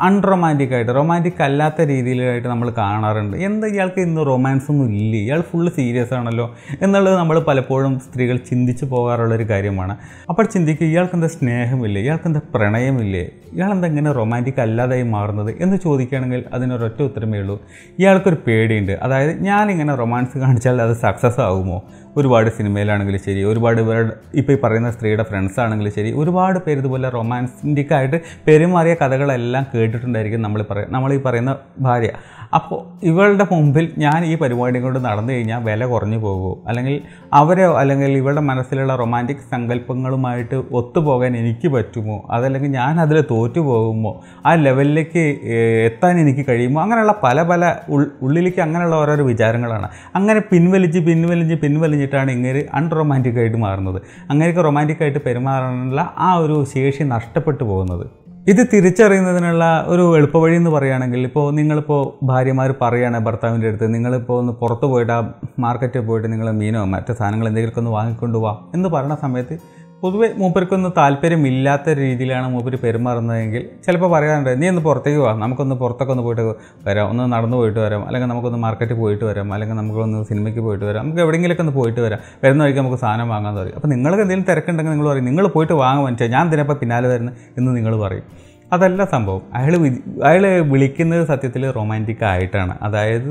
അൺറൊമാൻറ്റിക് ആയിട്ട് റൊമാൻറ്റിക് അല്ലാത്ത രീതിയിലായിട്ട് നമ്മൾ കാണാറുണ്ട് എന്താ ഇയാൾക്ക് ഇന്ന് റൊമാൻസ് ഒന്നും ഇല്ല ഇയാൾ ഫുള്ള് സീരിയസ് ആണല്ലോ എന്നുള്ളത് നമ്മൾ പലപ്പോഴും സ്ത്രീകൾ ചിന്തിച്ചു പോകാറുള്ളൊരു കാര്യമാണ് അപ്പോൾ ചിന്തിക്കുക ഇയാൾക്ക് എന്താ സ്നേഹമില്ലേ ഇയാൾക്ക് എന്താ പ്രണയമില്ലേ എന്താ ഇങ്ങനെ റൊമാൻറ്റിക് അല്ലാതായി മാറുന്നത് എന്ന് ചോദിക്കുകയാണെങ്കിൽ അതിനൊരൊറ്റ ഉത്തരമേ ഉള്ളൂ ഇയാൾക്കൊരു പേടിയുണ്ട് അതായത് ഞാനിങ്ങനെ റൊമാൻസ് കാണിച്ചാൽ അത് സക്സസ് ആകുമോ ഒരുപാട് സിനിമയിലാണെങ്കിലും ശരി ഒരുപാട് ഇവരുടെ ഇപ്പോൾ ഈ പറയുന്ന സ്ത്രീയുടെ ഫ്രണ്ട്സ് ആണെങ്കിലും ശരി ഒരുപാട് പേര് ഇതുപോലെ ആയിട്ട് പെരുമാറിയ കഥകളെല്ലാം കേട്ടിട്ടുണ്ടായിരിക്കും നമ്മൾ പറയ നമ്മൾ ഈ പറയുന്ന ഭാര്യ അപ്പോൾ ഇവളുടെ മുമ്പിൽ ഞാൻ ഈ പരിപാടി കൊണ്ട് നടന്നു കഴിഞ്ഞാൽ വില കുറഞ്ഞു പോകുമോ അല്ലെങ്കിൽ അവരോ അല്ലെങ്കിൽ ഇവളുടെ മനസ്സിലുള്ള റൊമാൻറ്റിക് സങ്കല്പങ്ങളുമായിട്ട് ഒത്തുപോകാൻ എനിക്ക് പറ്റുമോ അതല്ലെങ്കിൽ ഞാൻ അതിൽ തോറ്റു പോകുമോ ആ ലെവലിലേക്ക് എത്താൻ എനിക്ക് കഴിയുമോ അങ്ങനെയുള്ള പല പല ഉള്ളിലേക്ക് അങ്ങനെയുള്ള ഓരോരോ വിചാരങ്ങളാണ് അങ്ങനെ പിൻവലിച്ച് പിൻവലിഞ്ഞ് പിൻവലിഞ്ഞിട്ടാണ് ഇങ്ങനെ അൺറൊമാൻറ്റിക്കായിട്ട് മാറുന്നത് അങ്ങനെയൊക്കെ റൊമാൻറ്റിക്കായിട്ട് പെരുമാറാനുള്ള ആ ഒരു ശേഷി നഷ്ടപ്പെട്ടു പോകുന്നത് ഇത് തിരിച്ചറിയുന്നതിനുള്ള ഒരു എളുപ്പവഴി എന്ന് പറയുകയാണെങ്കിൽ ഇപ്പോൾ നിങ്ങളിപ്പോൾ ഭാര്യമാർ പറയുകയാണ് ഭർത്താവിൻ്റെ അടുത്ത് നിങ്ങളിപ്പോൾ ഒന്ന് പുറത്ത് പോയിട്ട് ആ മാർക്കറ്റിൽ പോയിട്ട് നിങ്ങൾ മീനോ മറ്റു സാധനങ്ങൾ എന്തെങ്കിലുമൊക്കെ ഒന്ന് വാങ്ങിക്കൊണ്ട് എന്ന് പറയുന്ന സമയത്ത് പൊതുവെ മൂപ്പർക്കൊന്നും താല്പര്യമില്ലാത്ത രീതിയിലാണ് മൂപ്പര് പെരുമാറുന്നതെങ്കിൽ ചിലപ്പോൾ പറയാറുണ്ട് നീ ഒന്ന് പുറത്തേക്ക് പോകാം നമുക്കൊന്ന് പുറത്തൊക്കെ ഒന്ന് പോയിട്ട് വരാം ഒന്ന് നടന്നു പോയിട്ട് വരാം അല്ലെങ്കിൽ നമുക്കൊന്ന് മാർക്കറ്റിൽ പോയിട്ട് വരാം അല്ലെങ്കിൽ നമുക്കൊന്ന് സിനിമയ്ക്ക് പോയിട്ട് വരാം നമുക്ക് എവിടെയെങ്കിലൊക്കെ ഒന്ന് പോയിട്ട് വരാം വരുന്ന വഴിക്ക് നമുക്ക് സാധനം വാങ്ങാൻ പറയും അപ്പോൾ നിങ്ങൾക്ക് എന്തെങ്കിലും തിരക്കുണ്ടെങ്കിൽ നിങ്ങൾ പറയും നിങ്ങൾ പോയിട്ട് വാങ്ങാൻ വെച്ചാൽ ഞാൻ തിരപ്പം പിന്നാലെ വരുന്നത് എന്ന് നിങ്ങൾ പറയും അതല്ല സംഭവം അയാൾ അയാൾ വിളിക്കുന്നത് സത്യത്തിൽ റൊമാൻറ്റിക് ആയിട്ടാണ് അതായത്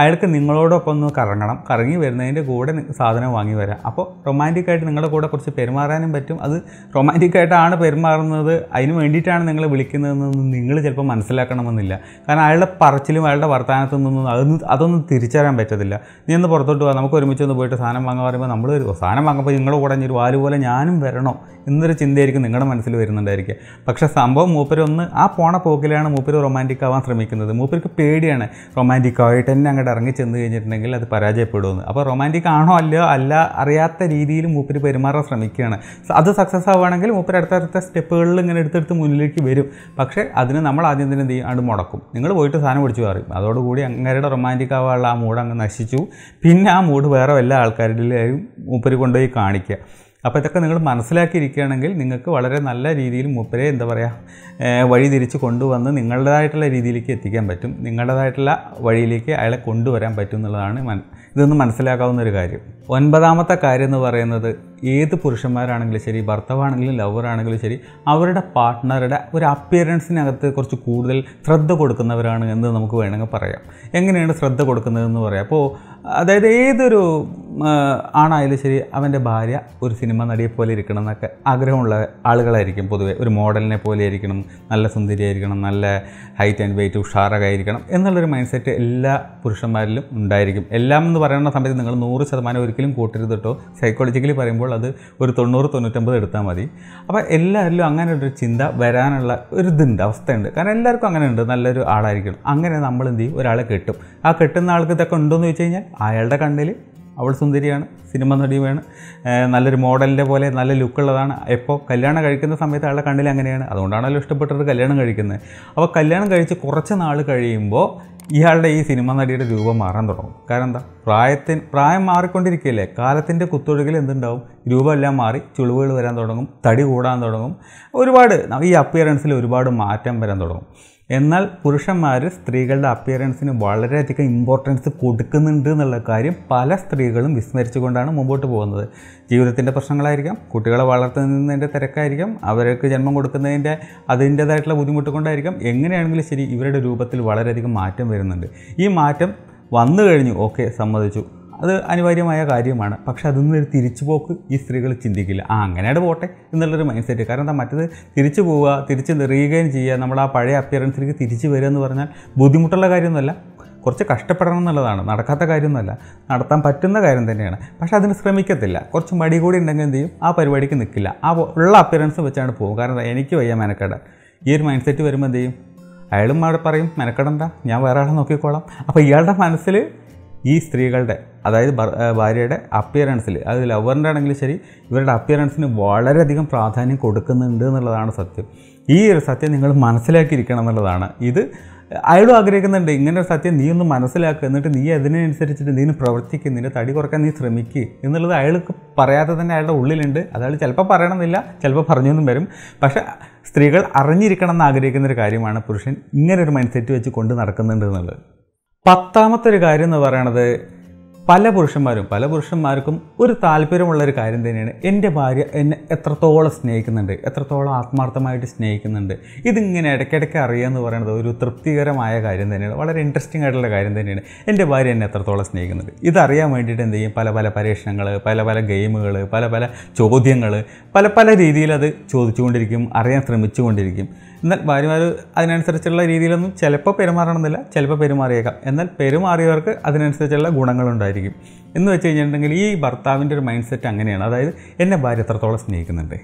അയാൾക്ക് നിങ്ങളോടൊപ്പം ഒന്ന് കറങ്ങണം കറങ്ങി വരുന്നതിൻ്റെ കൂടെ സാധനം വാങ്ങി വരാം അപ്പോൾ റൊമാൻറ്റിക്കായിട്ട് നിങ്ങളുടെ കൂടെ കുറച്ച് പെരുമാറാനും പറ്റും അത് റൊമാൻറ്റിക്കായിട്ടാണ് പെരുമാറുന്നത് അതിന് വേണ്ടിയിട്ടാണ് നിങ്ങൾ വിളിക്കുന്നതെന്ന് നിങ്ങൾ ചിലപ്പോൾ മനസ്സിലാക്കണമെന്നില്ല കാരണം അയാളുടെ പറച്ചിലും അയാളുടെ വർത്തമാനത്തിൽ നിന്നും അതൊന്നും അതൊന്നും തിരിച്ചറിയാൻ പറ്റത്തില്ല നീ ഒന്ന് പുറത്തോട്ട് പോകാം നമുക്ക് ഒരുമിച്ച് ഒന്ന് പോയിട്ട് സാധനം വാങ്ങാൻ പറയുമ്പോൾ നമ്മൾ സാധനം വാങ്ങുമ്പോൾ നിങ്ങളുടെ കൂടെ ഒരു വാല് പോലെ ഞാനും വരണോ എന്നൊരു ചിന്തയായിരിക്കും നിങ്ങളുടെ മനസ്സിൽ വരുന്നുണ്ടായിരിക്കുക പക്ഷേ സംഭവം മൂപ്പരൊന്ന് ആ പോണ പോക്കിലാണ് മൂപ്പര് റൊമാൻറ്റിക് ആവാൻ ശ്രമിക്കുന്നത് മൂപ്പർക്ക് പേടിയാണ് റൊമാൻറ്റിക് ആയിട്ട് തന്നെ അങ്ങോട്ട് ഇറങ്ങി ചെന്ന് കഴിഞ്ഞിട്ടുണ്ടെങ്കിൽ അത് പരാജയപ്പെടുമെന്ന് അപ്പോൾ റൊമാൻറ്റിക് ആണോ അല്ലയോ അല്ല അറിയാത്ത രീതിയിൽ മൂപ്പര് പെരുമാറാൻ ശ്രമിക്കുകയാണ് അത് സക്സസ് ആവുകയാണെങ്കിൽ മൂപ്പര് അടുത്തടുത്ത സ്റ്റെപ്പുകളിൽ ഇങ്ങനെ എടുത്തെടുത്ത് മുന്നിലേക്ക് വരും പക്ഷേ അതിന് നമ്മൾ ആദ്യം തന്നെ എന്ത് ചെയ്യും മുടക്കും നിങ്ങൾ പോയിട്ട് സാധനം പിടിച്ചു പറയും അതോടുകൂടി അങ്ങേരുടെ റൊമാൻറ്റിക് ആവാനുള്ള ആ മൂഡ് അങ്ങ് നശിച്ചു പിന്നെ ആ മൂഡ് വേറെ എല്ലാ ആൾക്കാരുടെയും മൂപ്പര് കൊണ്ടുപോയി കാണിക്കുക അപ്പോൾ ഇതൊക്കെ നിങ്ങൾ മനസ്സിലാക്കിയിരിക്കുകയാണെങ്കിൽ നിങ്ങൾക്ക് വളരെ നല്ല രീതിയിൽ മൂപ്പരെ എന്താ പറയുക വഴി തിരിച്ച് കൊണ്ടുവന്ന് നിങ്ങളുടേതായിട്ടുള്ള രീതിയിലേക്ക് എത്തിക്കാൻ പറ്റും നിങ്ങളുടേതായിട്ടുള്ള വഴിയിലേക്ക് അയാളെ കൊണ്ടുവരാൻ പറ്റും എന്നുള്ളതാണ് ഇതൊന്ന് മനസ്സിലാക്കാവുന്ന ഒരു കാര്യം ഒൻപതാമത്തെ കാര്യം എന്ന് പറയുന്നത് ഏത് പുരുഷന്മാരാണെങ്കിലും ശരി ഭർത്താവാണെങ്കിലും ലവറാണെങ്കിലും ശരി അവരുടെ പാർട്ട്ണറുടെ ഒരു അപ്പിയറൻസിനകത്ത് കുറച്ച് കൂടുതൽ ശ്രദ്ധ കൊടുക്കുന്നവരാണ് എന്ന് നമുക്ക് വേണമെങ്കിൽ പറയാം എങ്ങനെയാണ് ശ്രദ്ധ കൊടുക്കുന്നതെന്ന് പറയാം അപ്പോൾ അതായത് ഏതൊരു ആണായാലും ശരി അവൻ്റെ ഭാര്യ ഒരു സിനിമ നടിയെ പോലെ ഇരിക്കണം എന്നൊക്കെ ആഗ്രഹമുള്ള ആളുകളായിരിക്കും പൊതുവേ ഒരു മോഡലിനെ പോലെ ആയിരിക്കണം നല്ല സുന്ദരിയായിരിക്കണം നല്ല ഹൈറ്റ് ആൻഡ് വെയിറ്റ് ഉഷാറൊക്കെ ആയിരിക്കണം എന്നുള്ളൊരു മൈൻഡ് സെറ്റ് എല്ലാ പുരുഷന്മാരിലും ഉണ്ടായിരിക്കും എല്ലാം എന്ന് പറയുന്ന സമയത്ത് നിങ്ങൾ നൂറ് ശതമാനം ഒരിക്കലും കൂട്ടരുത് കേട്ടോ സൈക്കോളജിക്കലി പറയുമ്പോൾ അത് ഒരു തൊണ്ണൂറ് തൊണ്ണൂറ്റമ്പത് എടുത്താൽ മതി അപ്പോൾ എല്ലാവരിലും അങ്ങനെ ഒരു ചിന്ത വരാനുള്ള ഒരു ഇതുണ്ട് അവസ്ഥയുണ്ട് കാരണം എല്ലാവർക്കും അങ്ങനെ ഉണ്ട് നല്ലൊരു ആളായിരിക്കും അങ്ങനെ നമ്മൾ എന്ത് ചെയ്യും ഒരാളെ കെട്ടും ആ കെട്ടുന്ന ആൾക്ക് ഇതൊക്കെ ഉണ്ടോയെന്ന് ചോദിച്ചു കഴിഞ്ഞാൽ അയാളുടെ കണ്ണിൽ അവൾ സുന്ദരിയാണ് സിനിമ നടിയുമാണ് നല്ലൊരു മോഡലിൻ്റെ പോലെ നല്ല ലുക്കുള്ളതാണ് എപ്പോൾ കല്യാണം കഴിക്കുന്ന സമയത്ത് അയാളുടെ കണ്ണിൽ അങ്ങനെയാണ് അതുകൊണ്ടാണല്ലോ ഇഷ്ടപ്പെട്ടത് കല്യാണം കഴിക്കുന്നത് അപ്പോൾ കല്യാണം കഴിച്ച് കുറച്ച് നാൾ കഴിയുമ്പോൾ ഇയാളുടെ ഈ സിനിമ നടിയുടെ രൂപം മാറാൻ തുടങ്ങും കാരണം എന്താ പ്രായത്തിന് പ്രായം മാറിക്കൊണ്ടിരിക്കുകയല്ലേ കാലത്തിൻ്റെ കുത്തൊഴുകിൽ എന്തുണ്ടാവും രൂപമെല്ലാം മാറി ചുളിവുകൾ വരാൻ തുടങ്ങും തടി കൂടാൻ തുടങ്ങും ഒരുപാട് ഈ അപ്പിയറൻസിൽ ഒരുപാട് മാറ്റം വരാൻ തുടങ്ങും എന്നാൽ പുരുഷന്മാർ സ്ത്രീകളുടെ അപ്പിയറൻസിന് വളരെയധികം ഇമ്പോർട്ടൻസ് കൊടുക്കുന്നുണ്ട് എന്നുള്ള കാര്യം പല സ്ത്രീകളും വിസ്മരിച്ചുകൊണ്ടാണ് മുമ്പോട്ട് പോകുന്നത് ജീവിതത്തിൻ്റെ പ്രശ്നങ്ങളായിരിക്കാം കുട്ടികളെ വളർത്തുന്നതിൻ്റെ തിരക്കായിരിക്കാം അവർക്ക് ജന്മം കൊടുക്കുന്നതിൻ്റെ അതിൻ്റേതായിട്ടുള്ള ബുദ്ധിമുട്ട് കൊണ്ടായിരിക്കാം എങ്ങനെയാണെങ്കിലും ശരി ഇവരുടെ രൂപത്തിൽ വളരെയധികം മാറ്റം വരുന്നുണ്ട് ഈ മാറ്റം വന്നു കഴിഞ്ഞു ഓക്കെ സമ്മതിച്ചു അത് അനിവാര്യമായ കാര്യമാണ് പക്ഷെ അതിൽ നിന്നൊരു തിരിച്ചു പോക്ക് ഈ സ്ത്രീകൾ ചിന്തിക്കില്ല ആ അങ്ങനെയാണ് പോട്ടെ എന്നുള്ളൊരു മൈൻഡ് സെറ്റ് കാരണം എന്താ മറ്റത് തിരിച്ചു പോവുക തിരിച്ച് റീഗെയിൻ ചെയ്യുക നമ്മൾ ആ പഴയ അപ്പിയറൻസിലേക്ക് തിരിച്ചു വരിക എന്ന് പറഞ്ഞാൽ ബുദ്ധിമുട്ടുള്ള കാര്യമൊന്നുമല്ല കുറച്ച് കഷ്ടപ്പെടണം എന്നുള്ളതാണ് നടക്കാത്ത കാര്യമൊന്നുമല്ല നടത്താൻ പറ്റുന്ന കാര്യം തന്നെയാണ് പക്ഷെ അതിന് ശ്രമിക്കത്തില്ല കുറച്ച് മടി കൂടി ഉണ്ടെങ്കിൽ എന്ത് ചെയ്യും ആ പരിപാടിക്ക് നിൽക്കില്ല ആ ഉള്ള അപ്പിയറൻസ് വെച്ചാണ് പോകും കാരണം എനിക്ക് വയ്യ മെനക്കെട ഈ ഒരു മൈൻഡ് സെറ്റ് വരുമ്പോൾ എന്ത് ചെയ്യും അയാളും അവിടെ പറയും മെനക്കെടണ്ട ഞാൻ വേറെ ആളെ നോക്കിക്കോളാം അപ്പോൾ ഇയാളുടെ മനസ്സിൽ ഈ സ്ത്രീകളുടെ അതായത് ഭാര്യയുടെ അപ്പിയറൻസിൽ അത് ലവറിൻ്റെ ആണെങ്കിലും ശരി ഇവരുടെ അപ്പിയറൻസിന് വളരെയധികം പ്രാധാന്യം കൊടുക്കുന്നുണ്ട് എന്നുള്ളതാണ് സത്യം ഈ ഒരു സത്യം നിങ്ങൾ മനസ്സിലാക്കിയിരിക്കണം എന്നുള്ളതാണ് ഇത് അയാളും ആഗ്രഹിക്കുന്നുണ്ട് ഇങ്ങനെ ഒരു സത്യം നീ ഒന്ന് മനസ്സിലാക്കുക എന്നിട്ട് നീ അതിനനുസരിച്ചിട്ട് നീ പ്രവർത്തിക്കുക നിന്റെ തടി കുറക്കാൻ നീ ശ്രമിക്കുക എന്നുള്ളത് അയാൾക്ക് പറയാതെ തന്നെ അയാളുടെ ഉള്ളിലുണ്ട് അതായത് ചിലപ്പോൾ പറയണമെന്നില്ല ചിലപ്പോൾ പറഞ്ഞൊന്നും വരും പക്ഷേ സ്ത്രീകൾ അറിഞ്ഞിരിക്കണം എന്ന് ആഗ്രഹിക്കുന്ന ഒരു കാര്യമാണ് പുരുഷൻ ഇങ്ങനെ ഒരു മൈൻഡ് സെറ്റ് വെച്ച് കൊണ്ട് നടക്കുന്നുണ്ട് എന്നുള്ളത് പത്താമത്തെ ഒരു കാര്യം എന്ന് പറയണത് പല പുരുഷന്മാരും പല പുരുഷന്മാർക്കും ഒരു താല്പര്യമുള്ള ഒരു കാര്യം തന്നെയാണ് എൻ്റെ ഭാര്യ എന്നെ എത്രത്തോളം സ്നേഹിക്കുന്നുണ്ട് എത്രത്തോളം ആത്മാർത്ഥമായിട്ട് സ്നേഹിക്കുന്നുണ്ട് ഇതിങ്ങനെ ഇടയ്ക്കിടയ്ക്ക് അറിയുക എന്ന് പറയുന്നത് ഒരു തൃപ്തികരമായ കാര്യം തന്നെയാണ് വളരെ ഇൻട്രസ്റ്റിംഗ് ആയിട്ടുള്ള കാര്യം തന്നെയാണ് എൻ്റെ ഭാര്യ എന്നെ എത്രത്തോളം സ്നേഹിക്കുന്നുണ്ട് ഇതറിയാൻ വേണ്ടിയിട്ട് എന്ത് ചെയ്യും പല പല പരീക്ഷണങ്ങൾ പല പല ഗെയിമുകൾ പല പല ചോദ്യങ്ങൾ പല പല രീതിയിൽ അത് ചോദിച്ചുകൊണ്ടിരിക്കും അറിയാൻ ശ്രമിച്ചുകൊണ്ടിരിക്കും എന്നാൽ ഭാര്യമാർ അതിനനുസരിച്ചുള്ള രീതിയിലൊന്നും ചിലപ്പോൾ പെരുമാറണമെന്നില്ല ചിലപ്പോൾ പെരുമാറിയേക്കാം എന്നാൽ പെരുമാറിയവർക്ക് അതിനനുസരിച്ചുള്ള ഗുണങ്ങളുണ്ടായിരിക്കും എന്ന് വെച്ച് കഴിഞ്ഞിട്ടുണ്ടെങ്കിൽ ഈ ഭർത്താവിൻ്റെ ഒരു മൈൻഡ് സെറ്റ് അങ്ങനെയാണ് അതായത് എന്നെ ഭാര്യ എത്രത്തോളം സ്നേഹിക്കുന്നുണ്ട്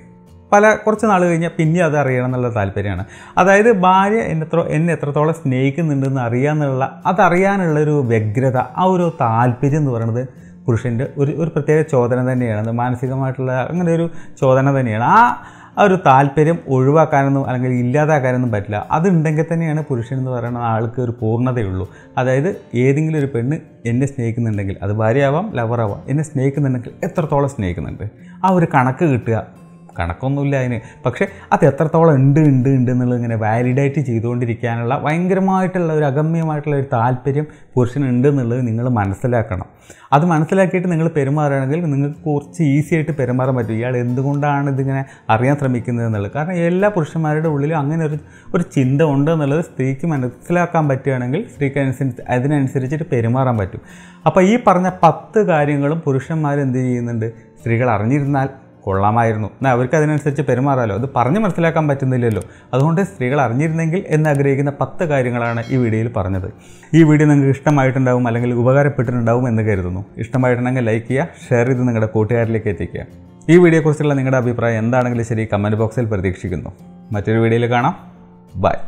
പല കുറച്ച് നാൾ കഴിഞ്ഞാൽ പിന്നെ അത് അറിയണം എന്നുള്ള താല്പര്യമാണ് അതായത് ഭാര്യ എന്നെത്ര എന്നെ എത്രത്തോളം സ്നേഹിക്കുന്നുണ്ടെന്ന് അറിയാമെന്നുള്ള അതറിയാനുള്ളൊരു വ്യഗ്രത ആ ഒരു താല്പര്യം എന്ന് പറയുന്നത് പുരുഷൻ്റെ ഒരു ഒരു പ്രത്യേക ചോദന തന്നെയാണ് മാനസികമായിട്ടുള്ള അങ്ങനെ ഒരു ചോദന തന്നെയാണ് ആ ആ ഒരു താല്പര്യം ഒഴിവാക്കാനൊന്നും അല്ലെങ്കിൽ ഇല്ലാതാക്കാനൊന്നും പറ്റില്ല അതുണ്ടെങ്കിൽ തന്നെയാണ് പുരുഷൻ എന്ന് പറയുന്ന ആൾക്ക് ഒരു പൂർണ്ണതയുള്ളൂ അതായത് ഏതെങ്കിലും ഒരു പെണ്ണ് എന്നെ സ്നേഹിക്കുന്നുണ്ടെങ്കിൽ അത് ഭാര്യയാവാം ലവറാവാം എന്നെ സ്നേഹിക്കുന്നുണ്ടെങ്കിൽ എത്രത്തോളം സ്നേഹിക്കുന്നുണ്ട് ആ ഒരു കണക്ക് കിട്ടുക കണക്കൊന്നുമില്ല അതിന് പക്ഷേ അത് എത്രത്തോളം ഉണ്ട് ഉണ്ട് ഉണ്ട് എന്നുള്ളത് ഇങ്ങനെ വാലിഡേറ്റ് ചെയ്തുകൊണ്ടിരിക്കാനുള്ള ഭയങ്കരമായിട്ടുള്ള ഒരു അഗമ്യമായിട്ടുള്ള ഒരു താല്പര്യം പുരുഷനുണ്ട് എന്നുള്ളത് നിങ്ങൾ മനസ്സിലാക്കണം അത് മനസ്സിലാക്കിയിട്ട് നിങ്ങൾ പെരുമാറുകയാണെങ്കിൽ നിങ്ങൾക്ക് കുറച്ച് ഈസി ആയിട്ട് പെരുമാറാൻ പറ്റും ഇയാൾ എന്തുകൊണ്ടാണ് ഇതിങ്ങനെ അറിയാൻ ശ്രമിക്കുന്നത് എന്നുള്ളത് കാരണം എല്ലാ പുരുഷന്മാരുടെ ഉള്ളിലും അങ്ങനെ ഒരു ഒരു ചിന്ത ഉണ്ട് എന്നുള്ളത് സ്ത്രീക്ക് മനസ്സിലാക്കാൻ പറ്റുകയാണെങ്കിൽ സ്ത്രീക്ക് അനുസരിച്ച് അതിനനുസരിച്ചിട്ട് പെരുമാറാൻ പറ്റും അപ്പോൾ ഈ പറഞ്ഞ പത്ത് കാര്യങ്ങളും പുരുഷന്മാർ എന്ത് ചെയ്യുന്നുണ്ട് സ്ത്രീകൾ അറിഞ്ഞിരുന്നാൽ കൊള്ളാമായിരുന്നു എന്നാൽ അവർക്ക് അതിനനുസരിച്ച് പെരുമാറാമല്ലോ അത് പറഞ്ഞ് മനസ്സിലാക്കാൻ പറ്റുന്നില്ലല്ലോ അതുകൊണ്ട് സ്ത്രീകൾ അറിഞ്ഞിരുന്നെങ്കിൽ എന്ന് പത്ത് കാര്യങ്ങളാണ് ഈ വീഡിയോയിൽ പറഞ്ഞത് ഈ വീഡിയോ നിങ്ങൾക്ക് ഇഷ്ടമായിട്ടുണ്ടാവും അല്ലെങ്കിൽ ഉപകാരപ്പെട്ടിട്ടുണ്ടാവും എന്ന് കരുതുന്നു ഇഷ്ടമായിട്ടുണ്ടെങ്കിൽ ലൈക്ക് ചെയ്യുക ഷെയർ ചെയ്ത് നിങ്ങളുടെ കൂട്ടുകാരിലേക്ക് എത്തിക്കുക ഈ വീഡിയോയെക്കുറിച്ചുള്ള നിങ്ങളുടെ അഭിപ്രായം എന്താണെങ്കിലും ശരി കമൻറ്റ് ബോക്സിൽ പ്രതീക്ഷിക്കുന്നു മറ്റൊരു വീഡിയോയിൽ കാണാം ബൈ